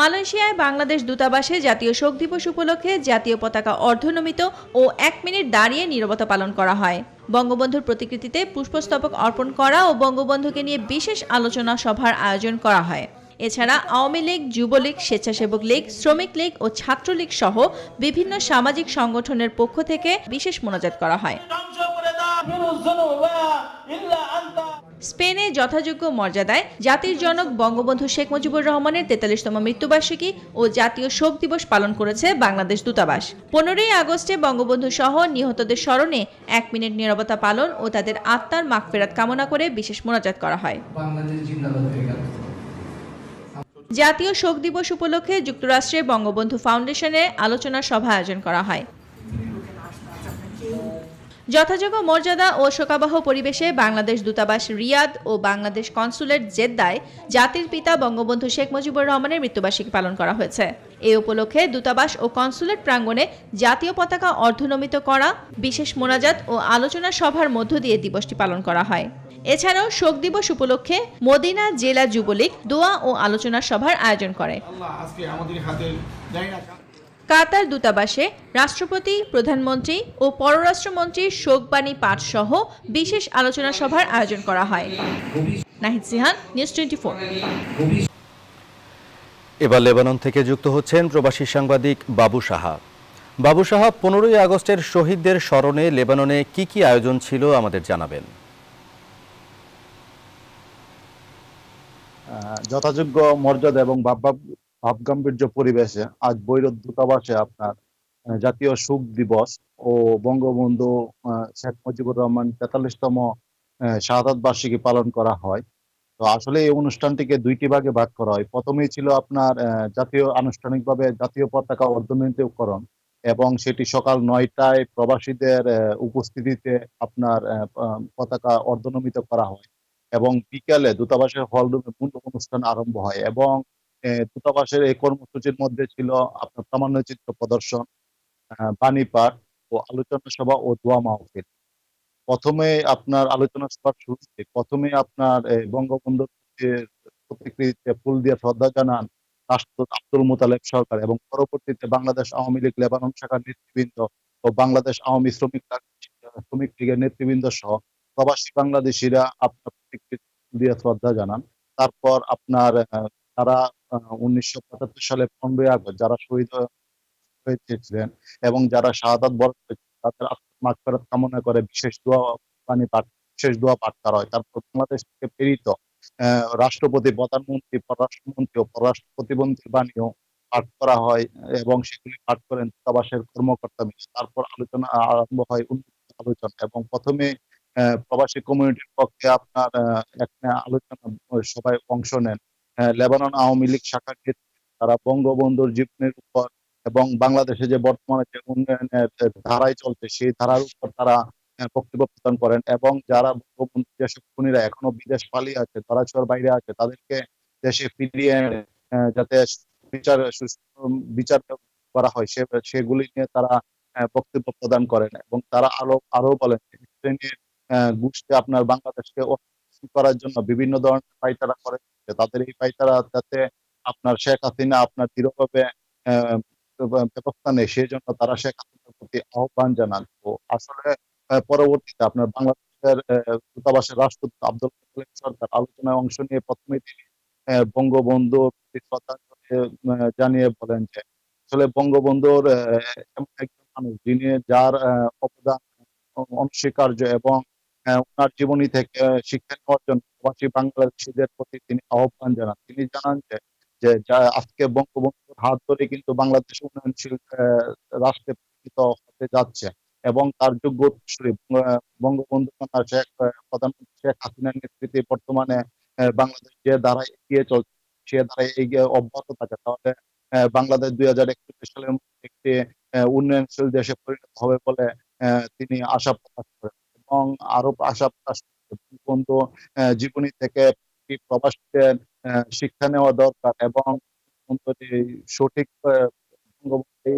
M: মালয়েশিয়ায় বাংলাদেশ দূতাবাসে জাতীয় শোক দিবস উপলক্ষে জাতীয় পতাকা অর্ধনমিত ও এক মিনিট দাঁড়িয়ে নিরবতা পালন করা হয় বঙ্গবন্ধুর প্রতিকৃতিতে পুষ্পস্তবক অর্পণ করা ও বঙ্গবন্ধুকে নিয়ে বিশেষ আলোচনা সভার আয়োজন করা হয় এছাড়া আওয়ামী লীগ যুবলীগ স্বেচ্ছাসেবক লীগ শ্রমিক লীগ ও ছাত্রলীগ সহ বিভিন্ন সামাজিক সংগঠনের পক্ষ থেকে বিশেষ মোনাজাত করা হয় স্পেনে যথাযোগ্য মর্যাদায় জাতির জনক বঙ্গবন্ধু শেখ মুজিবুর রহমানের তেতাল্লিশতম মৃত্যুবার্ষিকী ও জাতীয় শোক দিবস পালন করেছে বাংলাদেশ দূতাবাস পনেরোই আগস্টে বঙ্গবন্ধু সহ নিহতদের স্মরণে এক মিনিট নিরবতা পালন ও তাদের আত্মার ফেরাত কামনা করে বিশেষ মোনাজাত করা হয় জাতীয় শোক দিবস উপলক্ষে যুক্তরাষ্ট্রে বঙ্গবন্ধু ফাউন্ডেশনে আলোচনা সভা আয়োজন করা হয় যথাযোগ্য মর্যাদা ও শোকাবহ পরিবেশে বাংলাদেশ দূতাবাস রিয়াদ ও বাংলাদেশ কনসুলেট জেদ্দায় জাতির পিতা বঙ্গবন্ধু শেখ মুজিবুর রহমানের মৃত্যুবার্ষিকী পালন করা হয়েছে এ উপলক্ষে দূতাবাস ও কনসুলেট প্রাঙ্গণে জাতীয় পতাকা অর্ধনমিত করা বিশেষ মোনাজাত ও আলোচনা সভার মধ্য দিয়ে দিবসটি পালন করা হয় এছাড়াও শোক দিবস উপলক্ষে মদিনা জেলা যুবলীগ দোয়া ও আলোচনা সভার আয়োজন করে
I: আজকে আমাদের হাতে
M: কাতার দূতাবাসে রাষ্ট্রপতি প্রধানমন্ত্রী ও পররাষ্ট্রমন্ত্রীর শোকবাণী পাঠ সহ বিশেষ আলোচনা সভার আয়োজন করা হয় নাহিদ সিহান নিউজ টোয়েন্টি
A: এবার লেবানন থেকে যুক্ত হচ্ছেন প্রবাসী সাংবাদিক বাবু সাহা বাবু সাহা পনেরোই আগস্টের শহীদদের স্মরণে লেবাননে কি কি আয়োজন ছিল আমাদের জানাবেন
J: যথাযোগ্য মর্যাদা এবং বাপ ভাবগাম্ভীর্য পরিবেশে আজ বৈরোধ দূতাবাসে আপনার জাতীয় সুখ দিবস ও বঙ্গবন্ধু শেখ মুজিবুর রহমান তেতাল্লিশতম শাহাদ বার্ষিকী পালন করা হয় তো আসলে এই অনুষ্ঠানটিকে দুইটি ভাগে ভাগ করা হয় প্রথমেই ছিল আপনার জাতীয় আনুষ্ঠানিকভাবে জাতীয় পতাকা অর্ধনীতিকরণ এবং সেটি সকাল নয়টায় প্রবাসীদের উপস্থিতিতে আপনার পতাকা অর্ধনমিত করা হয় এবং বিকালে দূতাবাসের রুমে মূল অনুষ্ঠান আরম্ভ হয় এবং দূতাবাসের এই কর্মসূচির মধ্যে ছিল আপনার সামান্য চিত্র প্রদর্শন বাণী পাঠ ও আলোচনা সভা ও দোয়া মাহফিল প্রথমে আপনার আলোচনা সভার শুরুতে প্রথমে আপনার বঙ্গবন্ধুর প্রতিকৃতিতে ফুল দিয়ে শ্রদ্ধা জানান রাষ্ট্রদূত আব্দুল মোতালেব সরকার এবং পরবর্তীতে বাংলাদেশ আওয়ামী লীগ লেবানন শাখার নেতৃবৃন্দ ও বাংলাদেশ আওয়ামী শ্রমিক শ্রমিক লীগের নেতৃবৃন্দ সহ প্রবাসী বাংলাদেশিরা আপনার প্রতিকৃতি দিয়ে শ্রদ্ধা জানান তারপর আপনার তারা উনিশশো পঁচাত্তর সালে পনেরোই আগস্ট যারা শহীদ হয়েছিলেন এবং যারা শাহাদ বরণ করেছিলেন তাদের মাগফেরাত কামনা করে বিশেষ দোয়া পানি মানে পাঠ বিশেষ দোয়া পাঠ করা হয় তারপর বাংলাদেশ থেকে প্রেরিত রাষ্ট্রপতি প্রধানমন্ত্রী পররাষ্ট্রমন্ত্রী ও পররাষ্ট্র প্রতিবন্ধী বাণীও পাঠ করা হয় এবং সেগুলি পাঠ করেন দূতাবাসের কর্মকর্তা মিলে তারপর আলোচনা আরম্ভ হয় উন্নত আলোচনা এবং প্রথমে প্রবাসী কমিউনিটির পক্ষে আপনার একটা আলোচনা সবাই অংশ নেন লেবানন আওয়ামী লীগ শাখার ক্ষেত্রে তারা বঙ্গবন্ধুর জীবনের উপর এবং বাংলাদেশে যে বর্তমানে যে উন্নয়নের ধারায় চলছে সেই ধারার উপর তারা বক্তব্য প্রদান করেন এবং যারা বঙ্গবন্ধু যেসব খুনিরা এখনো বিদেশ পালিয়ে আছে তারা ধরাছোঁয়ার বাইরে আছে তাদেরকে দেশে ফিরিয়ে যাতে বিচার বিচার করা হয় সে সেগুলি নিয়ে তারা বক্তব্য প্রদান করেন এবং তারা আরো আরো বলেন শ্রেণীর গোষ্ঠী আপনার বাংলাদেশকে করার জন্য বিভিন্ন ধরনের পাই তারা করে তাদের এই পাইতারা যাতে আপনার শেখ হাসিনা আপনার দৃঢ়ভাবে ব্যবস্থা নেই সেই জন্য তারা শেখ হাসিনার প্রতি আহ্বান জানান তো আসলে পরবর্তীতে আপনার বাংলাদেশের দূতাবাসের রাষ্ট্রদূত আব্দুল সরকার আলোচনায় অংশ নিয়ে প্রথমে তিনি বঙ্গবন্ধুর প্রতি জানিয়ে বলেন যে আসলে বঙ্গবন্ধুর এমন একজন মানুষ যিনি যার অবদান অনস্বীকার্য এবং ওনার জীবনী থেকে শিক্ষা নেওয়ার জন্য প্রবাসী বাংলাদেশিদের প্রতি তিনি আহ্বান জানান তিনি জানান যে যে আজকে বঙ্গবন্ধুর হাত ধরে কিন্তু বাংলাদেশ উন্নয়নশীল রাষ্ট্রে পরিচিত হতে যাচ্ছে এবং তার যোগ্য উত্তরসূরি বঙ্গবন্ধু কন্যা শেখ প্রধানমন্ত্রী শেখ হাসিনার নেতৃত্বে বর্তমানে বাংলাদেশ যে ধারায় এগিয়ে চলছে সে ধারায় এগিয়ে অব্যাহত থাকে তাহলে বাংলাদেশ দুই হাজার একত্রিশ সালের মধ্যে একটি উন্নয়নশীল দেশে পরিণত হবে বলে তিনি আশা প্রকাশ করেন এবং আরো আশা জীবনী থেকে প্রবাসীদের শিক্ষা নেওয়া দরকার এবং সঠিক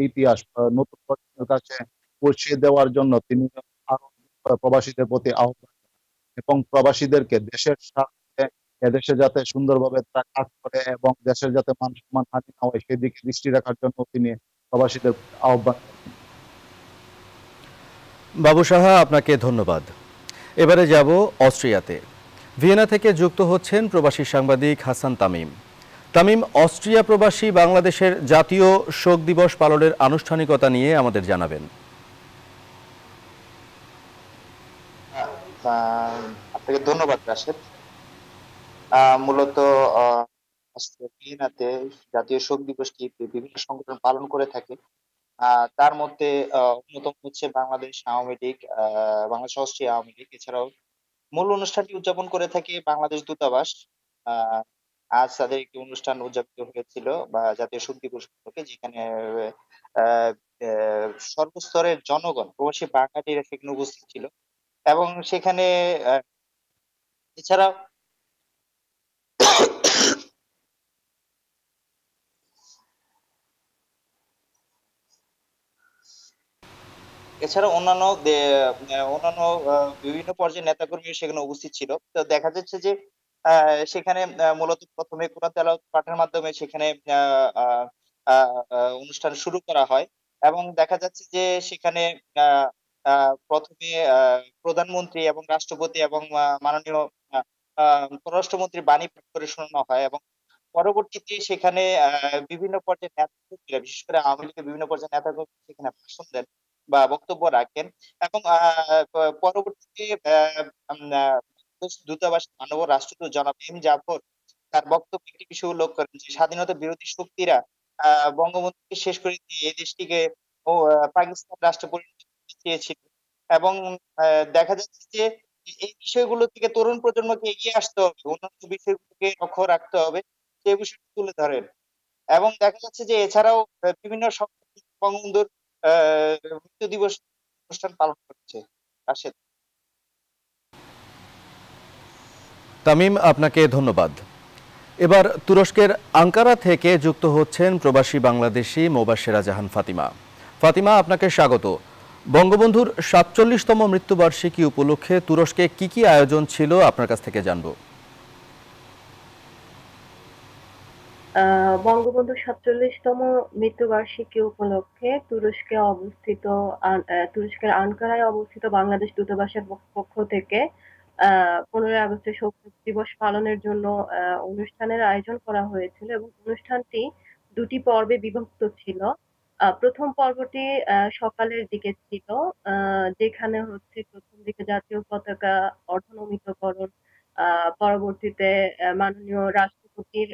J: ইতিহাস নতুন প্রজন্মের কাছে পৌঁছে দেওয়ার জন্য তিনি আরো প্রবাসীদের প্রতি আহ্বান এবং প্রবাসীদেরকে দেশের স্বার্থে এদেশে যাতে সুন্দরভাবে তারা কাজ করে এবং দেশের যাতে মান সম্মান হানি না হয় সেদিকে দৃষ্টি রাখার জন্য তিনি প্রবাসীদের আহ্বান বাবু সাহা আপনাকে ধন্যবাদ
A: এবারে যাব অস্ট্রিয়াতে ভিয়েনা থেকে যুক্ত হচ্ছেন প্রবাসী সাংবাদিক হাসান তামিম তামিম অস্ট্রিয়া প্রবাসী বাংলাদেশের জাতীয় শোক দিবস পালনের আনুষ্ঠানিকতা নিয়ে আমাদের জানাবেন
N: আপনাকে ধন্যবাদ রাশেদ মূলত ভিয়েনাতে জাতীয় শোক দিবসটি বিভিন্ন সংগঠন পালন করে থাকে আহ তার মধ্যে আহ অন্যতম হচ্ছে বাংলাদেশ আওয়ামী লীগ আহ বাংলাদেশ অস্ট্রিয়া আওয়ামী লীগ এছাড়াও মূল অনুষ্ঠানটি উদযাপন করে থাকে বাংলাদেশ দূতাবাস আহ আজ তাদের একটি অনুষ্ঠান উদযাপিত হয়েছিল বা জাতীয় শোক দিবস যেখানে সর্বস্তরের জনগণ প্রবাসী বাঙালিরা সেখানে উপস্থিত ছিল এবং সেখানে এছাড়া এছাড়া অন্যান্য অন্যান্য বিভিন্ন পর্যায়ের নেতাকর্মী সেখানে উপস্থিত ছিল তো দেখা যাচ্ছে যে সেখানে মূলত প্রথমে কোরআন তেলাওয়াত পাঠের মাধ্যমে সেখানে অনুষ্ঠান শুরু করা হয় এবং দেখা যাচ্ছে যে সেখানে প্রথমে প্রধানমন্ত্রী এবং রাষ্ট্রপতি এবং মাননীয় পররাষ্ট্রমন্ত্রী বাণী পাঠ করে শোনানো হয় এবং পরবর্তীতে সেখানে বিভিন্ন পর্যায়ের নেতা বিশেষ করে আওয়ামী লীগের বিভিন্ন পর্যায়ের নেতা সেখানে ভাষণ দেন বা বক্তব্য রাখেন এবং পরবর্তীতে দূতাবাস মানব রাষ্ট্রদূত জনাব এম জাফর তার বক্তব্য একটি বিষয় উল্লেখ করেন যে স্বাধীনতা বিরোধী শক্তিরা বঙ্গবন্ধুকে শেষ করে দিয়ে এই দেশটিকে ও পাকিস্তান রাষ্ট্র পরিণত চেয়েছিল এবং দেখা যাচ্ছে যে এই বিষয়গুলো থেকে তরুণ প্রজন্মকে এগিয়ে আসতে হবে অন্যান্য বিষয়গুলোকে লক্ষ্য রাখতে হবে সেই বিষয়টি তুলে ধরেন এবং দেখা যাচ্ছে যে এছাড়াও বিভিন্ন বঙ্গবন্ধুর মৃত্যু দিবস অনুষ্ঠান পালন করছে রাশেদ
A: তামিম আপনাকে ধন্যবাদ এবার তুরস্কের আঙ্কারা থেকে যুক্ত হচ্ছেন প্রবাসী বাংলাদেশি মোবাশেরা জাহান ফাতিমা ফাতিমা আপনাকে স্বাগত বঙ্গবন্ধুর সাতচল্লিশতম মৃত্যুবার্ষিকী উপলক্ষে তুরস্কে কি কি আয়োজন ছিল আপনার কাছ থেকে জানবো
O: বঙ্গবন্ধুর সাতচল্লিশতম মৃত্যুবার্ষিকী উপলক্ষে তুরস্কে অবস্থিত তুরস্কের আনকারায় অবস্থিত বাংলাদেশ দূতাবাসের পক্ষ থেকে পনেরোই আগস্টে শোক দিবস পালনের জন্য অনুষ্ঠানের আয়োজন করা হয়েছিল এবং অনুষ্ঠানটি দুটি পর্বে বিভক্ত ছিল প্রথম পর্বটি সকালের দিকে ছিল যেখানে হচ্ছে প্রথম দিকে জাতীয় পতাকা অর্ধনমিতকরণ পরবর্তীতে মাননীয় রাষ্ট্র রাষ্ট্রপতির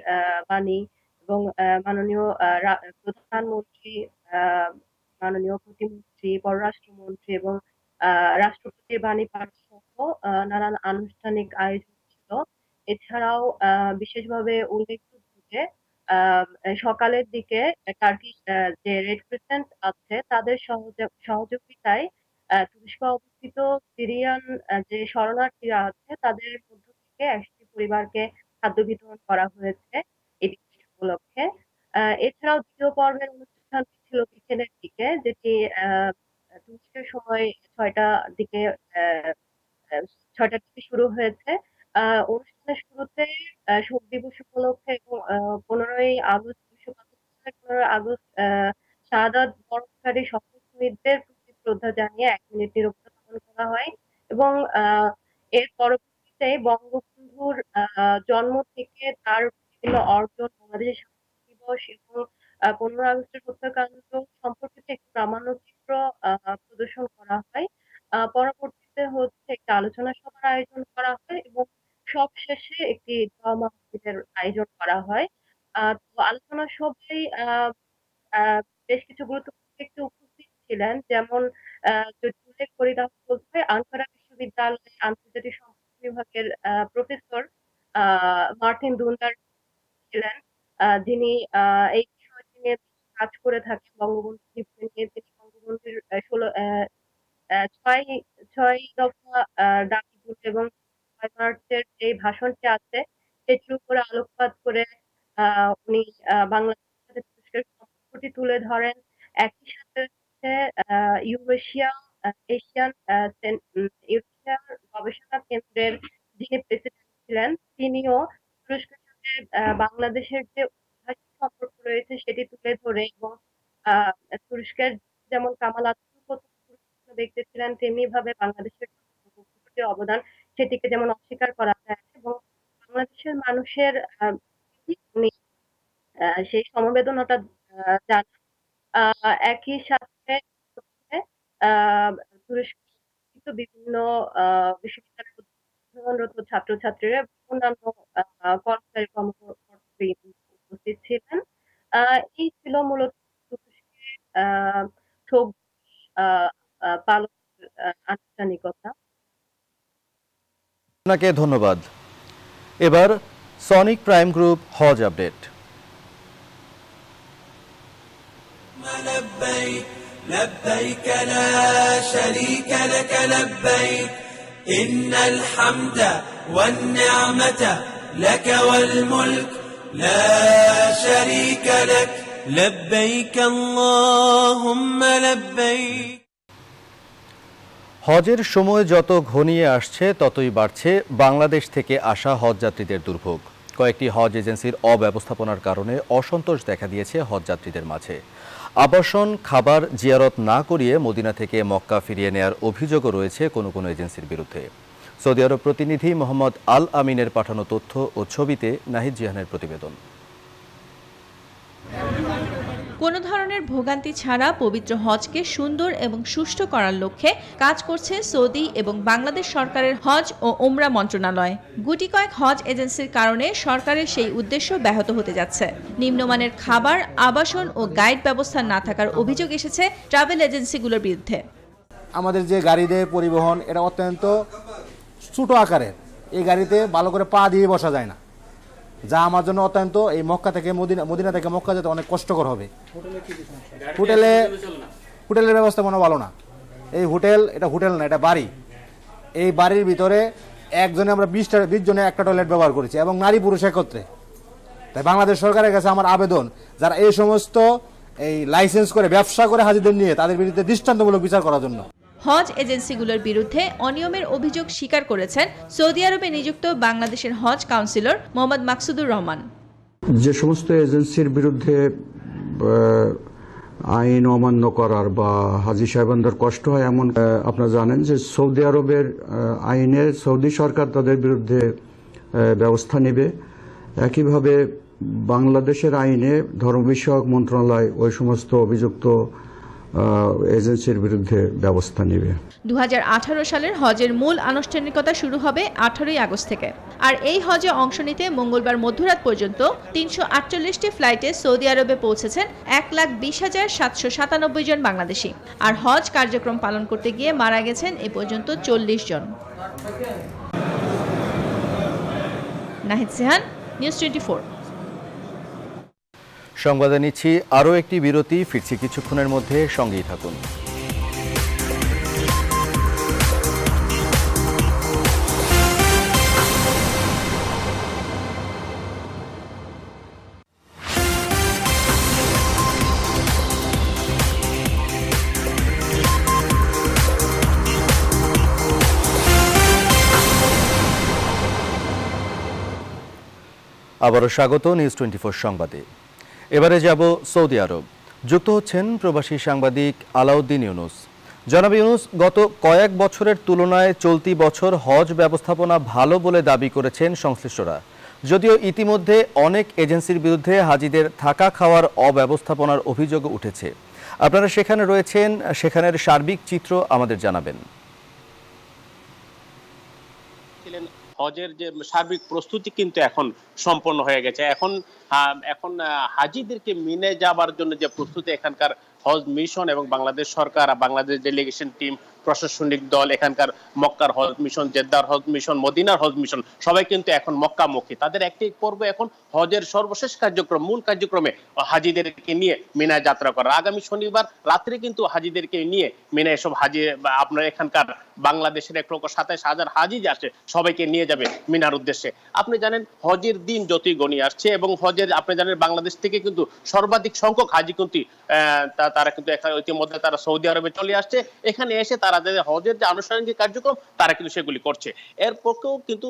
O: বাণী এবং মাননীয় প্রধানমন্ত্রী মাননীয় প্রতিমন্ত্রী পররাষ্ট্রমন্ত্রী এবং রাষ্ট্রপতির বাণী পাঠ সহ নানান আনুষ্ঠানিক আয়োজন ছিল এছাড়াও বিশেষভাবে উল্লেখযোগ্য যে সকালের দিকে টার্কিশ যে রেড ক্রিসেন্ট আছে তাদের সহযোগিতায় তুরস্ক অবস্থিত সিরিয়ান যে শরণার্থীরা আছে তাদের মধ্য থেকে একটি পরিবারকে খাদ্য বিতরণ করা হয়েছে এই দিবস উপলক্ষে এছাড়াও দ্বিতীয় পর্বের অনুষ্ঠান ছিল বিকেলের দিকে যেটি তুরস্কের সময় ছয়টা দিকে ছয়টার দিকে শুরু হয়েছে অনুষ্ঠানের শুরুতে শোক দিবস উপলক্ষে এবং পনেরোই আগস্ট পনেরোই আগস্ট শাহাদাত বরফকারী সকল শহীদদের প্রতি শ্রদ্ধা জানিয়ে এক মিনিট নিরবতা পালন করা হয় এবং এর পরবর্তী হচ্ছে বঙ্গবন্ধুর জন্ম থেকে তার বিভিন্ন অর্জন বাংলাদেশের স্বাধীনতা দিবস এবং পনেরো আগস্টের হত্যাকাণ্ড সম্পর্কিত একটি প্রামাণ্যচিত্র প্রদর্শন করা হয় পরবর্তীতে হচ্ছে একটি আলোচনা সভার আয়োজন করা হয় এবং সব শেষে একটি দোয়া মাহফিলের আয়োজন করা হয় তো আলোচনা সভায় বেশ কিছু গুরুত্বপূর্ণ ব্যক্তি উপস্থিত ছিলেন যেমন যদি উল্লেখ করি তাহলে বলতে হয় আঙ্কারা বিশ্ববিদ্যালয় আন্তর্জাতিক বিভাগের প্রফেসর মার্টিন দুন্দার ছিলেন যিনি এই বিষয় নিয়ে কাজ করে থাকেন বঙ্গবন্ধু দ্বীপকে নিয়ে তিনি বঙ্গবন্ধুর ষোলো ছয় ছয় দফা এবং ছয় মার্চের যে ভাষণটি আছে সেটির উপরে আলোকপাত করে উনি বাংলাদেশের সাথে তুরস্কের সম্পর্কটি তুলে ধরেন একই সাথে ইউরেশিয়া এশিয়ান একটা গবেষণা কেন্দ্রের যিনি প্রেসিডেন্ট ছিলেন তিনিও তুরস্কের সাথে বাংলাদেশের যে ঐতিহাসিক সম্পর্ক রয়েছে সেটি তুলে ধরে এবং তুরস্কের যেমন কামাল আতাতুর্ক দেখতে ছিলেন তেমনি ভাবে বাংলাদেশের যে অবদান সেটিকে যেমন অস্বীকার করা যায় এবং বাংলাদেশের মানুষের সেই সমবেদনাটা জানান একই সাথে তুরস্ক কিন্তু বিভিন্ন আহ ছাত্রছাত্রীরা অন্যান্য কর্মচারী উপস্থিত ছিলেন এই ছিল মূলত
A: আপনাকে ধন্যবাদ এবার সনিক প্রাইম গ্রুপ হজ
E: আপডেট
F: لبيك لا شريك لك لبيك
D: إن الحمد والنعمة لك والملك لا شريك لك لبيك اللهم
I: لبيك
A: হজের সময় যত ঘনিয়ে আসছে ততই বাড়ছে বাংলাদেশ থেকে আসা হজযাত্রীদের দুর্ভোগ কয়েকটি হজ এজেন্সির অব্যবস্থাপনার কারণে অসন্তোষ দেখা দিয়েছে হজযাত্রীদের মাঝে আবাসন খাবার জিয়ারত না করিয়ে মদিনা থেকে মক্কা ফিরিয়ে নেয়ার অভিযোগও রয়েছে কোনো কোনো এজেন্সির বিরুদ্ধে সৌদি আরব প্রতিনিধি মোহাম্মদ আল আমিনের পাঠানো তথ্য ও ছবিতে নাহিদ জিহানের প্রতিবেদন
M: কোনো ধরনের ভোগান্তি ছাড়া পবিত্র হজকে সুন্দর এবং সুষ্ঠু করার লক্ষ্যে কাজ করছে সৌদি এবং বাংলাদেশ সরকারের হজ ও ওমরা মন্ত্রণালয় গুটি কয়েক হজ এজেন্সির কারণে সরকারের সেই উদ্দেশ্য ব্যাহত হতে যাচ্ছে নিম্নমানের খাবার আবাসন ও গাইড ব্যবস্থা না থাকার অভিযোগ এসেছে ট্রাভেল এজেন্সিগুলোর বিরুদ্ধে
A: আমাদের যে গাড়িতে পরিবহন এটা অত্যন্ত ছোট আকারের এই গাড়িতে ভালো করে পা দিয়ে বসা যায় না যা আমার জন্য অত্যন্ত এই মক্কা থেকে মদিনা মদিনা থেকে মক্কা যেতে অনেক কষ্টকর হবে হোটেলে হোটেলের ব্যবস্থা মনে ভালো না এই হোটেল এটা হোটেল না এটা বাড়ি এই বাড়ির ভিতরে একজনে আমরা বিশটা বিশ জনে একটা টয়লেট ব্যবহার করেছি এবং নারী পুরুষ একত্রে তাই বাংলাদেশ সরকারের কাছে আমার আবেদন যারা এই সমস্ত এই লাইসেন্স করে ব্যবসা করে হাজিদের নিয়ে
J: তাদের বিরুদ্ধে দৃষ্টান্তমূলক বিচার করার জন্য
M: হজ এজেন্সিগুলোর বিরুদ্ধে অনিয়মের অভিযোগ স্বীকার করেছেন সৌদি আরবে নিযুক্ত বাংলাদেশের হজ কাউন্সিলর মোহাম্মদ মাকসুদুর রহমান
C: যে সমস্ত এজেন্সির বিরুদ্ধে আইন অমান্য করার বা হাজি সাহেবানদের কষ্ট হয় এমন আপনারা জানেন যে সৌদি আরবের আইনে সৌদি সরকার তাদের বিরুদ্ধে ব্যবস্থা নেবে একইভাবে বাংলাদেশের আইনে ধর্ম বিষয়ক মন্ত্রণালয় ওই সমস্ত অভিযুক্ত এজেন্সির বিরুদ্ধে ব্যবস্থা নেবে
M: দু সালের হজের মূল আনুষ্ঠানিকতা শুরু হবে আঠারোই আগস্ট থেকে আর এই হজে অংশ নিতে মঙ্গলবার মধ্যরাত পর্যন্ত তিনশো আটচল্লিশটি ফ্লাইটে সৌদি আরবে পৌঁছেছেন এক লাখ বিশ হাজার সাতশো সাতানব্বই জন বাংলাদেশি আর হজ কার্যক্রম পালন করতে গিয়ে মারা গেছেন এ পর্যন্ত চল্লিশ জন নাহিদ সেহান নিউজ টোয়েন্টি
A: সংবাদে নিচ্ছি আরও একটি বিরতি ফিরছি কিছুক্ষণের মধ্যে সঙ্গেই থাকুন আবারও স্বাগত নিউজ টোয়েন্টি ফোর সংবাদে এবারে যাব সৌদি আরব যুক্ত হচ্ছেন প্রবাসী সাংবাদিক আলাউদ্দিন ইউনুস জনাব ইউনুস গত কয়েক বছরের তুলনায় চলতি বছর হজ ব্যবস্থাপনা ভালো বলে দাবি করেছেন সংশ্লিষ্টরা যদিও ইতিমধ্যে অনেক এজেন্সির বিরুদ্ধে হাজিদের থাকা খাওয়ার অব্যবস্থাপনার অভিযোগ উঠেছে আপনারা সেখানে রয়েছেন সেখানের সার্বিক চিত্র আমাদের জানাবেন
L: হজের যে সার্বিক প্রস্তুতি কিন্তু এখন সম্পন্ন হয়ে গেছে এখন এখন হাজিদেরকে মিনে যাবার জন্য যে প্রস্তুতি এখানকার হজ মিশন এবং বাংলাদেশ সরকার বাংলাদেশ ডেলিগেশন টিম প্রশাসনিক দল এখানকার মক্কার হজ মিশন জেদ্দার হজ মিশন মদিনার হজ মিশন সবাই কিন্তু এখন মক্কামুখী তাদের একটি পর্ব এখন হজের সর্বশেষ কার্যক্রম মূল কার্যক্রমে হাজিদেরকে নিয়ে মিনায় যাত্রা করা আগামী শনিবার রাত্রে কিন্তু হাজিদেরকে নিয়ে মিনায় সব হাজি আপনার এখানকার বাংলাদেশের এক লক্ষ সাতাইশ হাজার হাজি আসে সবাইকে নিয়ে যাবে মিনার উদ্দেশ্যে আপনি জানেন হজের দিন যতই গণি আসছে এবং হজের আপনি জানেন বাংলাদেশ থেকে কিন্তু সর্বাধিক সংখ্যক হাজি কিন্তু তারা কিন্তু ইতিমধ্যে তারা সৌদি আরবে চলে আসছে এখানে এসে তারা তারা যে হজের যে আনুষ্ঠানিক যে কার্যক্রম তারা কিন্তু সেগুলি করছে এর পক্ষেও কিন্তু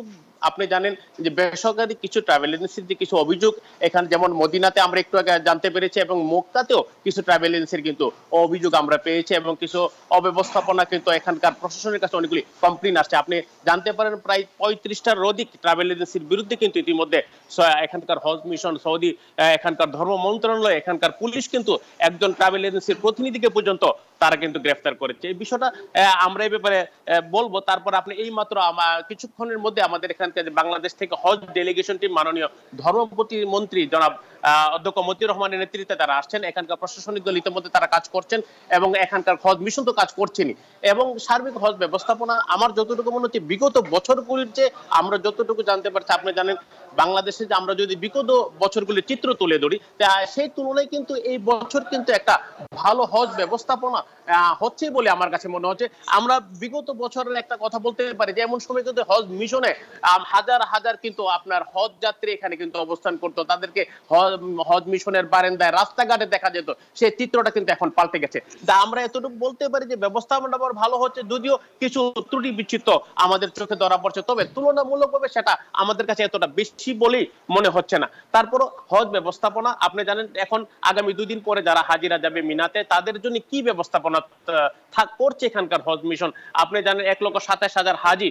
L: আপনি জানেন যে বেসরকারি কিছু ট্রাভেল এজেন্সির যে কিছু অভিযোগ এখানে যেমন মদিনাতে আমরা একটু আগে জানতে পেরেছি এবং মোক্তাতেও কিছু ট্রাভেল এজেন্সির কিন্তু অভিযোগ আমরা পেয়েছি এবং কিছু অব্যবস্থাপনা কিন্তু এখানকার প্রশাসনের কাছে অনেকগুলি কমপ্লেন আসছে আপনি জানতে পারেন প্রায় পঁয়ত্রিশটার অধিক ট্রাভেল এজেন্সির বিরুদ্ধে কিন্তু ইতিমধ্যে এখানকার হজ মিশন সৌদি এখানকার ধর্ম মন্ত্রণালয় এখানকার পুলিশ কিন্তু একজন ট্রাভেল এজেন্সির প্রতিনিধিকে পর্যন্ত তারা কিন্তু গ্রেফতার করেছে এই বিষয়টা আমরা এই ব্যাপারে বলবো তারপর আপনি এই মাত্র কিছুক্ষণের মধ্যে আমাদের এখানকার বাংলাদেশ থেকে হজ ডেলিগেশনটি মাননীয় ধর্মপতি মন্ত্রী জনাব অধ্যক্ষ মতিউর রহমানের নেতৃত্বে তারা আসছেন এখানকার প্রশাসনিক দল ইতিমধ্যে তারা কাজ করছেন এবং এখানকার হজ মিশন তো কাজ করছেনি এবং সার্বিক হজ ব্যবস্থাপনা আমার যতটুকু মনে হচ্ছে বিগত বছরগুলির যে আমরা যতটুকু জানতে পারছি আপনি জানেন বাংলাদেশে যে আমরা যদি বিগত বছরগুলির চিত্র তুলে ধরি সেই তুলনায় কিন্তু এই বছর কিন্তু একটা ভালো হজ ব্যবস্থাপনা হচ্ছে বলে আমার কাছে মনে হচ্ছে আমরা বিগত বছরের একটা কথা বলতে পারি যে এমন সময় কিন্তু হজ মিশনে হাজার হাজার কিন্তু আপনার হজ যাত্রী এখানে কিন্তু অবস্থান করতো তাদেরকে হজ মিশনের বারেন্দায় রাস্তাঘাটে দেখা যেত সেই চিত্রটা কিন্তু এখন পাল্টে গেছে তা আমরা এতটুকু বলতে পারি যে ব্যবস্থাপনা ভালো হচ্ছে যদিও কিছু ত্রুটি বিচ্ছিত আমাদের চোখে ধরা পড়ছে তবে তুলনামূলকভাবে সেটা আমাদের কাছে এতটা বেশি বলেই মনে হচ্ছে না তারপরও হজ ব্যবস্থাপনা আপনি জানেন এখন আগামী দুদিন পরে যারা হাজিরা যাবে মিনাতে তাদের জন্য কি ব্যবস্থাপনা করছে এখানকার হজ মিশন আপনি জানেন এক লক্ষ সাতাশ হাজার হাজি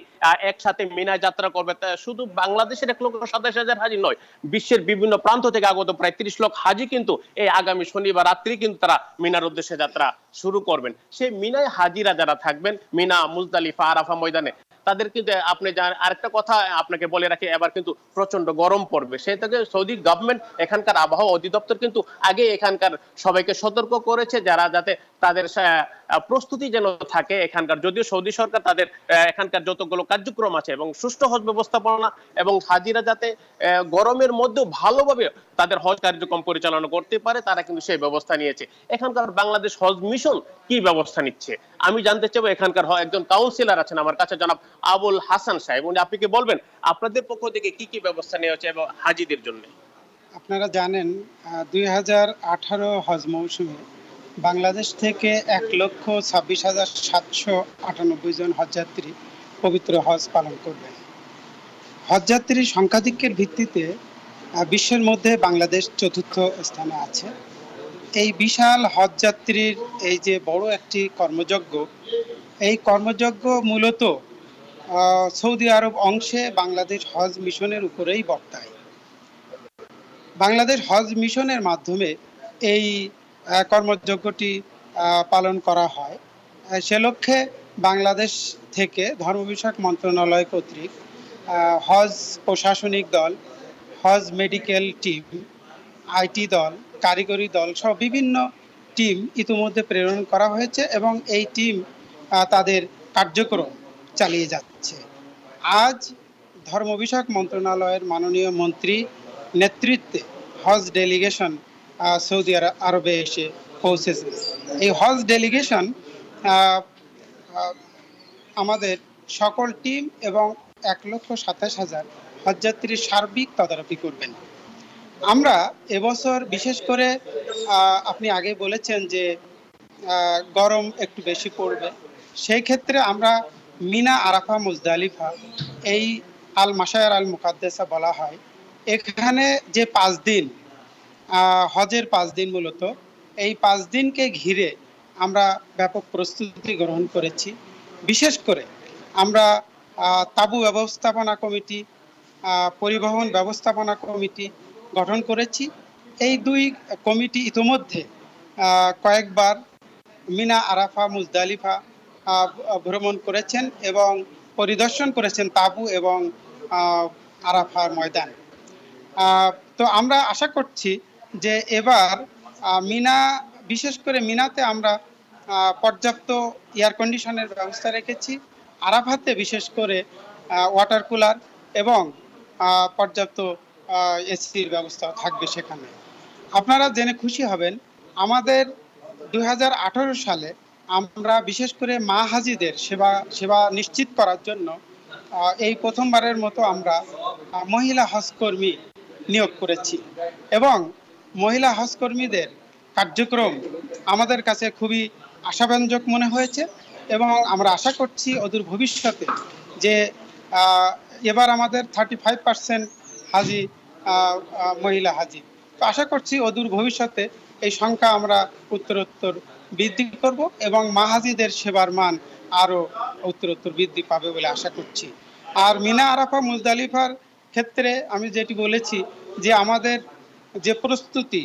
L: একসাথে মিনা যাত্রা করবে শুধু বাংলাদেশের এক লক্ষ সাতাশ হাজার হাজি নয় বিশ্বের বিভিন্ন প্রান্ত থেকে আগত প্রায় তিরিশ লক্ষ হাজি কিন্তু এই আগামী শনিবার রাত্রি কিন্তু তারা মিনার উদ্দেশ্যে যাত্রা শুরু করবেন সেই মিনায় হাজিরা যারা থাকবেন মিনা মুজদালিফা আরাফা ময়দানে তাদের কিন্তু আপনি আরেকটা কথা আপনাকে বলে রাখি এবার কিন্তু প্রচন্ড গরম পড়বে সেই থেকে সৌদি গভর্নমেন্ট এখানকার আবহাওয়া অধিদপ্তর কিন্তু আগে এখানকার সবাইকে সতর্ক করেছে যারা যাতে তাদের প্রস্তুতি যেন থাকে এখানকার যদিও সৌদি সরকার তাদের এখানকার যতগুলো কার্যক্রম আছে এবং সুষ্ঠু হজ ব্যবস্থাপনা এবং হাজিরা যাতে গরমের মধ্যেও ভালোভাবে তাদের হজ কার্যক্রম পরিচালনা করতে পারে তারা কিন্তু সেই ব্যবস্থা নিয়েছে এখানকার বাংলাদেশ হজ মিশন কি ব্যবস্থা নিচ্ছে আমি জানতে চাবো এখানকার একজন কাউন্সিলর আছেন আমার কাছে জনাব আবুল হাসান সাহেব উনি আপনি কি বলবেন আপনাদের পক্ষ থেকে কি কি ব্যবস্থা নেওয়া হচ্ছে এবং হাজিদের জন্য
I: আপনারা জানেন দুই হাজার আঠারো হজ মৌসুমে বাংলাদেশ থেকে এক লক্ষ ছাব্বিশ হাজার সাতশো আটানব্বই জন হজযাত্রী পবিত্র হজ পালন করবেন হজযাত্রীর সংখ্যাধিক্যের ভিত্তিতে বিশ্বের মধ্যে বাংলাদেশ চতুর্থ স্থানে আছে এই বিশাল হজযাত্রীর এই যে বড় একটি কর্মযজ্ঞ এই কর্মযজ্ঞ মূলত সৌদি আরব অংশে বাংলাদেশ হজ মিশনের উপরেই বর্তায় বাংলাদেশ হজ মিশনের মাধ্যমে এই কর্মযজ্ঞটি পালন করা হয় সে লক্ষ্যে বাংলাদেশ থেকে ধর্ম বিষয়ক মন্ত্রণালয় কর্তৃক হজ প্রশাসনিক দল হজ মেডিকেল টিম আইটি দল কারিগরি দল সহ বিভিন্ন টিম ইতিমধ্যে প্রেরণ করা হয়েছে এবং এই টিম তাদের কার্যক্রম চালিয়ে যাচ্ছে আজ ধর্ম বিষয়ক মন্ত্রণালয়ের মাননীয় মন্ত্রী নেতৃত্বে হজ ডেলিগেশন সৌদি আরবে এসে পৌঁছেছে এই হজ ডেলিগেশন আমাদের সকল টিম এবং এক লক্ষ সাতাশ হাজার হজযাত্রীর সার্বিক তদারকি করবেন আমরা এবছর বিশেষ করে আপনি আগে বলেছেন যে গরম একটু বেশি পড়বে সেই ক্ষেত্রে আমরা মিনা আরাফা মুজদালিফা এই আল মাসায়ার আল মুকাদ্দেসা বলা হয় এখানে যে পাঁচ দিন হজের পাঁচ দিন মূলত এই পাঁচ দিনকে ঘিরে আমরা ব্যাপক প্রস্তুতি গ্রহণ করেছি বিশেষ করে আমরা তাবু ব্যবস্থাপনা কমিটি পরিবহন ব্যবস্থাপনা কমিটি গঠন করেছি এই দুই কমিটি ইতোমধ্যে কয়েকবার মিনা আরাফা মুজদালিফা ভ্রমণ করেছেন এবং পরিদর্শন করেছেন তাবু এবং আরাফার ময়দান তো আমরা আশা করছি যে এবার মিনা বিশেষ করে মিনাতে আমরা পর্যাপ্ত এয়ার কন্ডিশনের ব্যবস্থা রেখেছি আরাফাতে বিশেষ করে ওয়াটার কুলার এবং পর্যাপ্ত এসির ব্যবস্থা থাকবে সেখানে আপনারা জেনে খুশি হবেন আমাদের দু সালে আমরা বিশেষ করে মা হাজিদের সেবা সেবা নিশ্চিত করার জন্য এই প্রথমবারের মতো আমরা মহিলা হজকর্মী নিয়োগ করেছি এবং মহিলা কর্মীদের কার্যক্রম আমাদের কাছে খুবই আশাব্যঞ্জক মনে হয়েছে এবং আমরা আশা করছি অদূর ভবিষ্যতে যে এবার আমাদের থার্টি ফাইভ পার্সেন্ট হাজি মহিলা হাজি তো আশা করছি অদূর ভবিষ্যতে এই সংখ্যা আমরা উত্তরোত্তর বৃদ্ধি করব এবং মাহাজিদের সেবার মান আরও উত্তরোত্তর বৃদ্ধি পাবে বলে আশা করছি আর মিনা আরাফা মুজদালিফার ক্ষেত্রে আমি যেটি বলেছি যে আমাদের যে প্রস্তুতি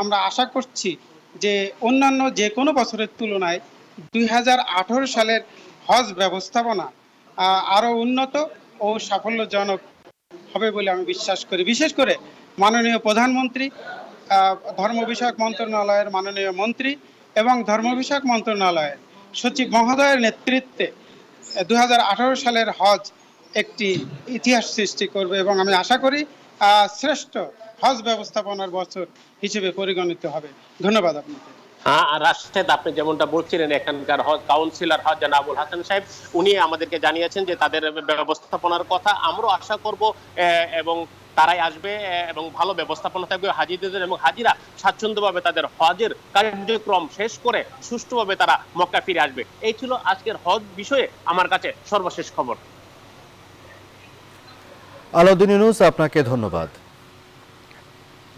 I: আমরা আশা করছি যে অন্যান্য যে কোনো বছরের তুলনায় দুই সালের হজ ব্যবস্থাপনা আরও উন্নত ও সাফল্যজনক হবে বলে আমি বিশ্বাস করি বিশেষ করে মাননীয় প্রধানমন্ত্রী ধর্ম বিষয়ক মন্ত্রণালয়ের মাননীয় মন্ত্রী এবং ধর্ম বিষয়ক মন্ত্রণালয়ের সচিব মহোদয়ের নেতৃত্বে দু সালের হজ একটি ইতিহাস সৃষ্টি করবে এবং আমি আশা করি শ্রেষ্ঠ হজ ব্যবস্থাপনার বছর হিসেবে পরিগণিত হবে ধন্যবাদ আপনাকে
L: হ্যাঁ, রাশেদ আপনি যেমনটা বলছিলেন এখানকার হজ কাউন্সিলর হজ আবুল হাসান সাহেব উনি আমাদেরকে জানিয়েছেন যে তাদের ব্যবস্থাপনার কথা আমরা আশা করব এবং তারাই আসবে এবং ভালো ব্যবস্থাপনা থাকবে হাজিদের এবং হাজিরা স্বাচ্ছন্দ্যভাবে তাদের হজের কার্যক্রম শেষ করে সুষ্ঠুভাবে তারা মক্কা ফিরে আসবে এই ছিল আজকের হজ বিষয়ে আমার কাছে সর্বশেষ খবর
A: আলাউদ্দিন ইউনুস আপনাকে ধন্যবাদ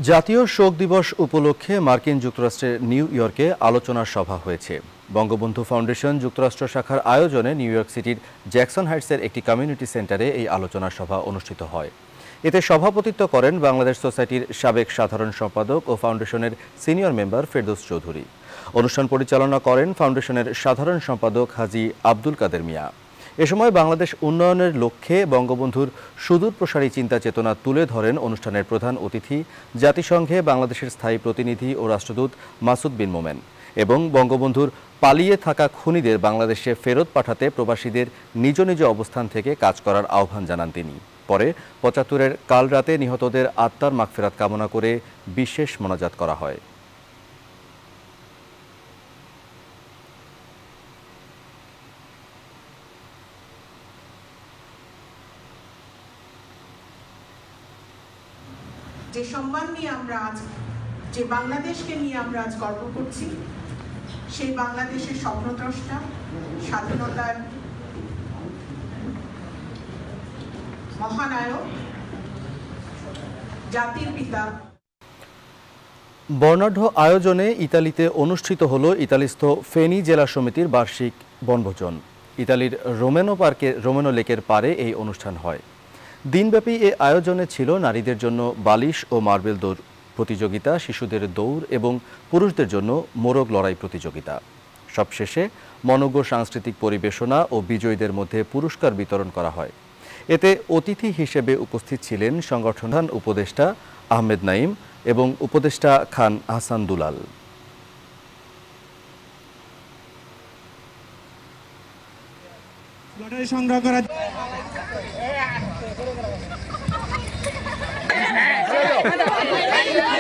A: জাতীয় শোক দিবস উপলক্ষে মার্কিন যুক্তরাষ্ট্রের নিউ ইয়র্কে আলোচনা সভা হয়েছে বঙ্গবন্ধু ফাউন্ডেশন যুক্তরাষ্ট্র শাখার আয়োজনে নিউ ইয়র্ক সিটির জ্যাকসন হাইটসের একটি কমিউনিটি সেন্টারে এই আলোচনা সভা অনুষ্ঠিত হয় এতে সভাপতিত্ব করেন বাংলাদেশ সোসাইটির সাবেক সাধারণ সম্পাদক ও ফাউন্ডেশনের সিনিয়র মেম্বার ফেরদৌস চৌধুরী অনুষ্ঠান পরিচালনা করেন ফাউন্ডেশনের সাধারণ সম্পাদক হাজি আব্দুল কাদের মিয়া এ সময় বাংলাদেশ উন্নয়নের লক্ষ্যে বঙ্গবন্ধুর সুদূর প্রসারী চিন্তা চেতনা তুলে ধরেন অনুষ্ঠানের প্রধান অতিথি জাতিসংঘে বাংলাদেশের স্থায়ী প্রতিনিধি ও রাষ্ট্রদূত মাসুদ বিন মোমেন এবং বঙ্গবন্ধুর পালিয়ে থাকা খুনিদের বাংলাদেশে ফেরত পাঠাতে প্রবাসীদের নিজ নিজ অবস্থান থেকে কাজ করার আহ্বান জানান তিনি পরে পঁচাত্তরের কাল রাতে নিহতদের আত্মার মাগফেরাত কামনা করে বিশেষ মোনাজাত করা হয়
F: যে বাংলাদেশকে নিয়ে আমরা আজ গর্ব করছি সেই বাংলাদেশের
I: স্বপ্নদ্রষ্টা
G: স্বাধীনতার
I: মহানায়ক জাতির পিতা
A: বর্ণাঢ্য আয়োজনে ইতালিতে অনুষ্ঠিত হল ইতালিস্থ ফেনি জেলা সমিতির বার্ষিক বনভোজন ইতালির রোমেনো পার্কে রোমেনো লেকের পারে এই অনুষ্ঠান হয় দিনব্যাপী এ আয়োজনে ছিল নারীদের জন্য বালিশ ও মার্বেল দৌড় প্রতিযোগিতা শিশুদের দৌড় এবং পুরুষদের জন্য মোরগ লড়াই প্রতিযোগিতা সবশেষে মনোজ্ঞ সাংস্কৃতিক পরিবেশনা ও বিজয়ীদের মধ্যে পুরস্কার বিতরণ করা হয় এতে অতিথি হিসেবে উপস্থিত ছিলেন সংগঠন উপদেষ্টা আহমেদ নাইম এবং উপদেষ্টা খান আহসান দুলাল
I: সংগ্রহ করা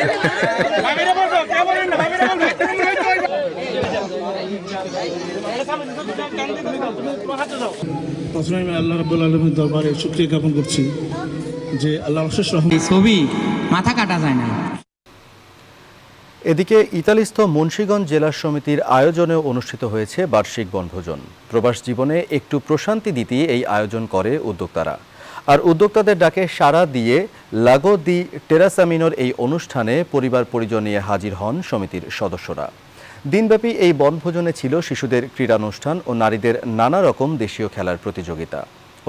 I: এদিকে
A: ইতালিস্থ মুন্সীগঞ্জ জেলা সমিতির আয়োজনে অনুষ্ঠিত হয়েছে বার্ষিক বনভোজন প্রবাস জীবনে একটু প্রশান্তি দিতে এই আয়োজন করে উদ্যোক্তারা আর উদ্যোক্তাদের ডাকে সাড়া দিয়ে লাগো দি টেরাসামিনোর এই অনুষ্ঠানে পরিবার পরিজন নিয়ে হাজির হন সমিতির সদস্যরা দিনব্যাপী এই বনভোজনে ছিল শিশুদের ক্রীড়ানুষ্ঠান ও নারীদের নানা রকম দেশীয় খেলার প্রতিযোগিতা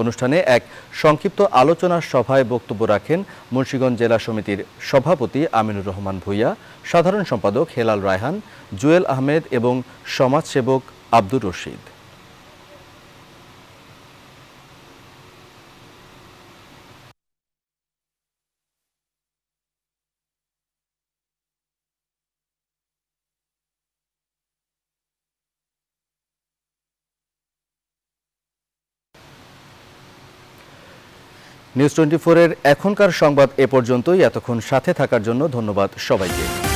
A: অনুষ্ঠানে এক সংক্ষিপ্ত আলোচনা সভায় বক্তব্য রাখেন মুন্সীগঞ্জ জেলা সমিতির সভাপতি আমিনুর রহমান ভূঁইয়া সাধারণ সম্পাদক হেলাল রায়হান জুয়েল আহমেদ এবং সমাজসেবক আব্দুর রশিদ নিউজ টোয়েন্টি ফোরের এখনকার সংবাদ এ পর্যন্তই এতক্ষণ সাথে থাকার জন্য ধন্যবাদ সবাইকে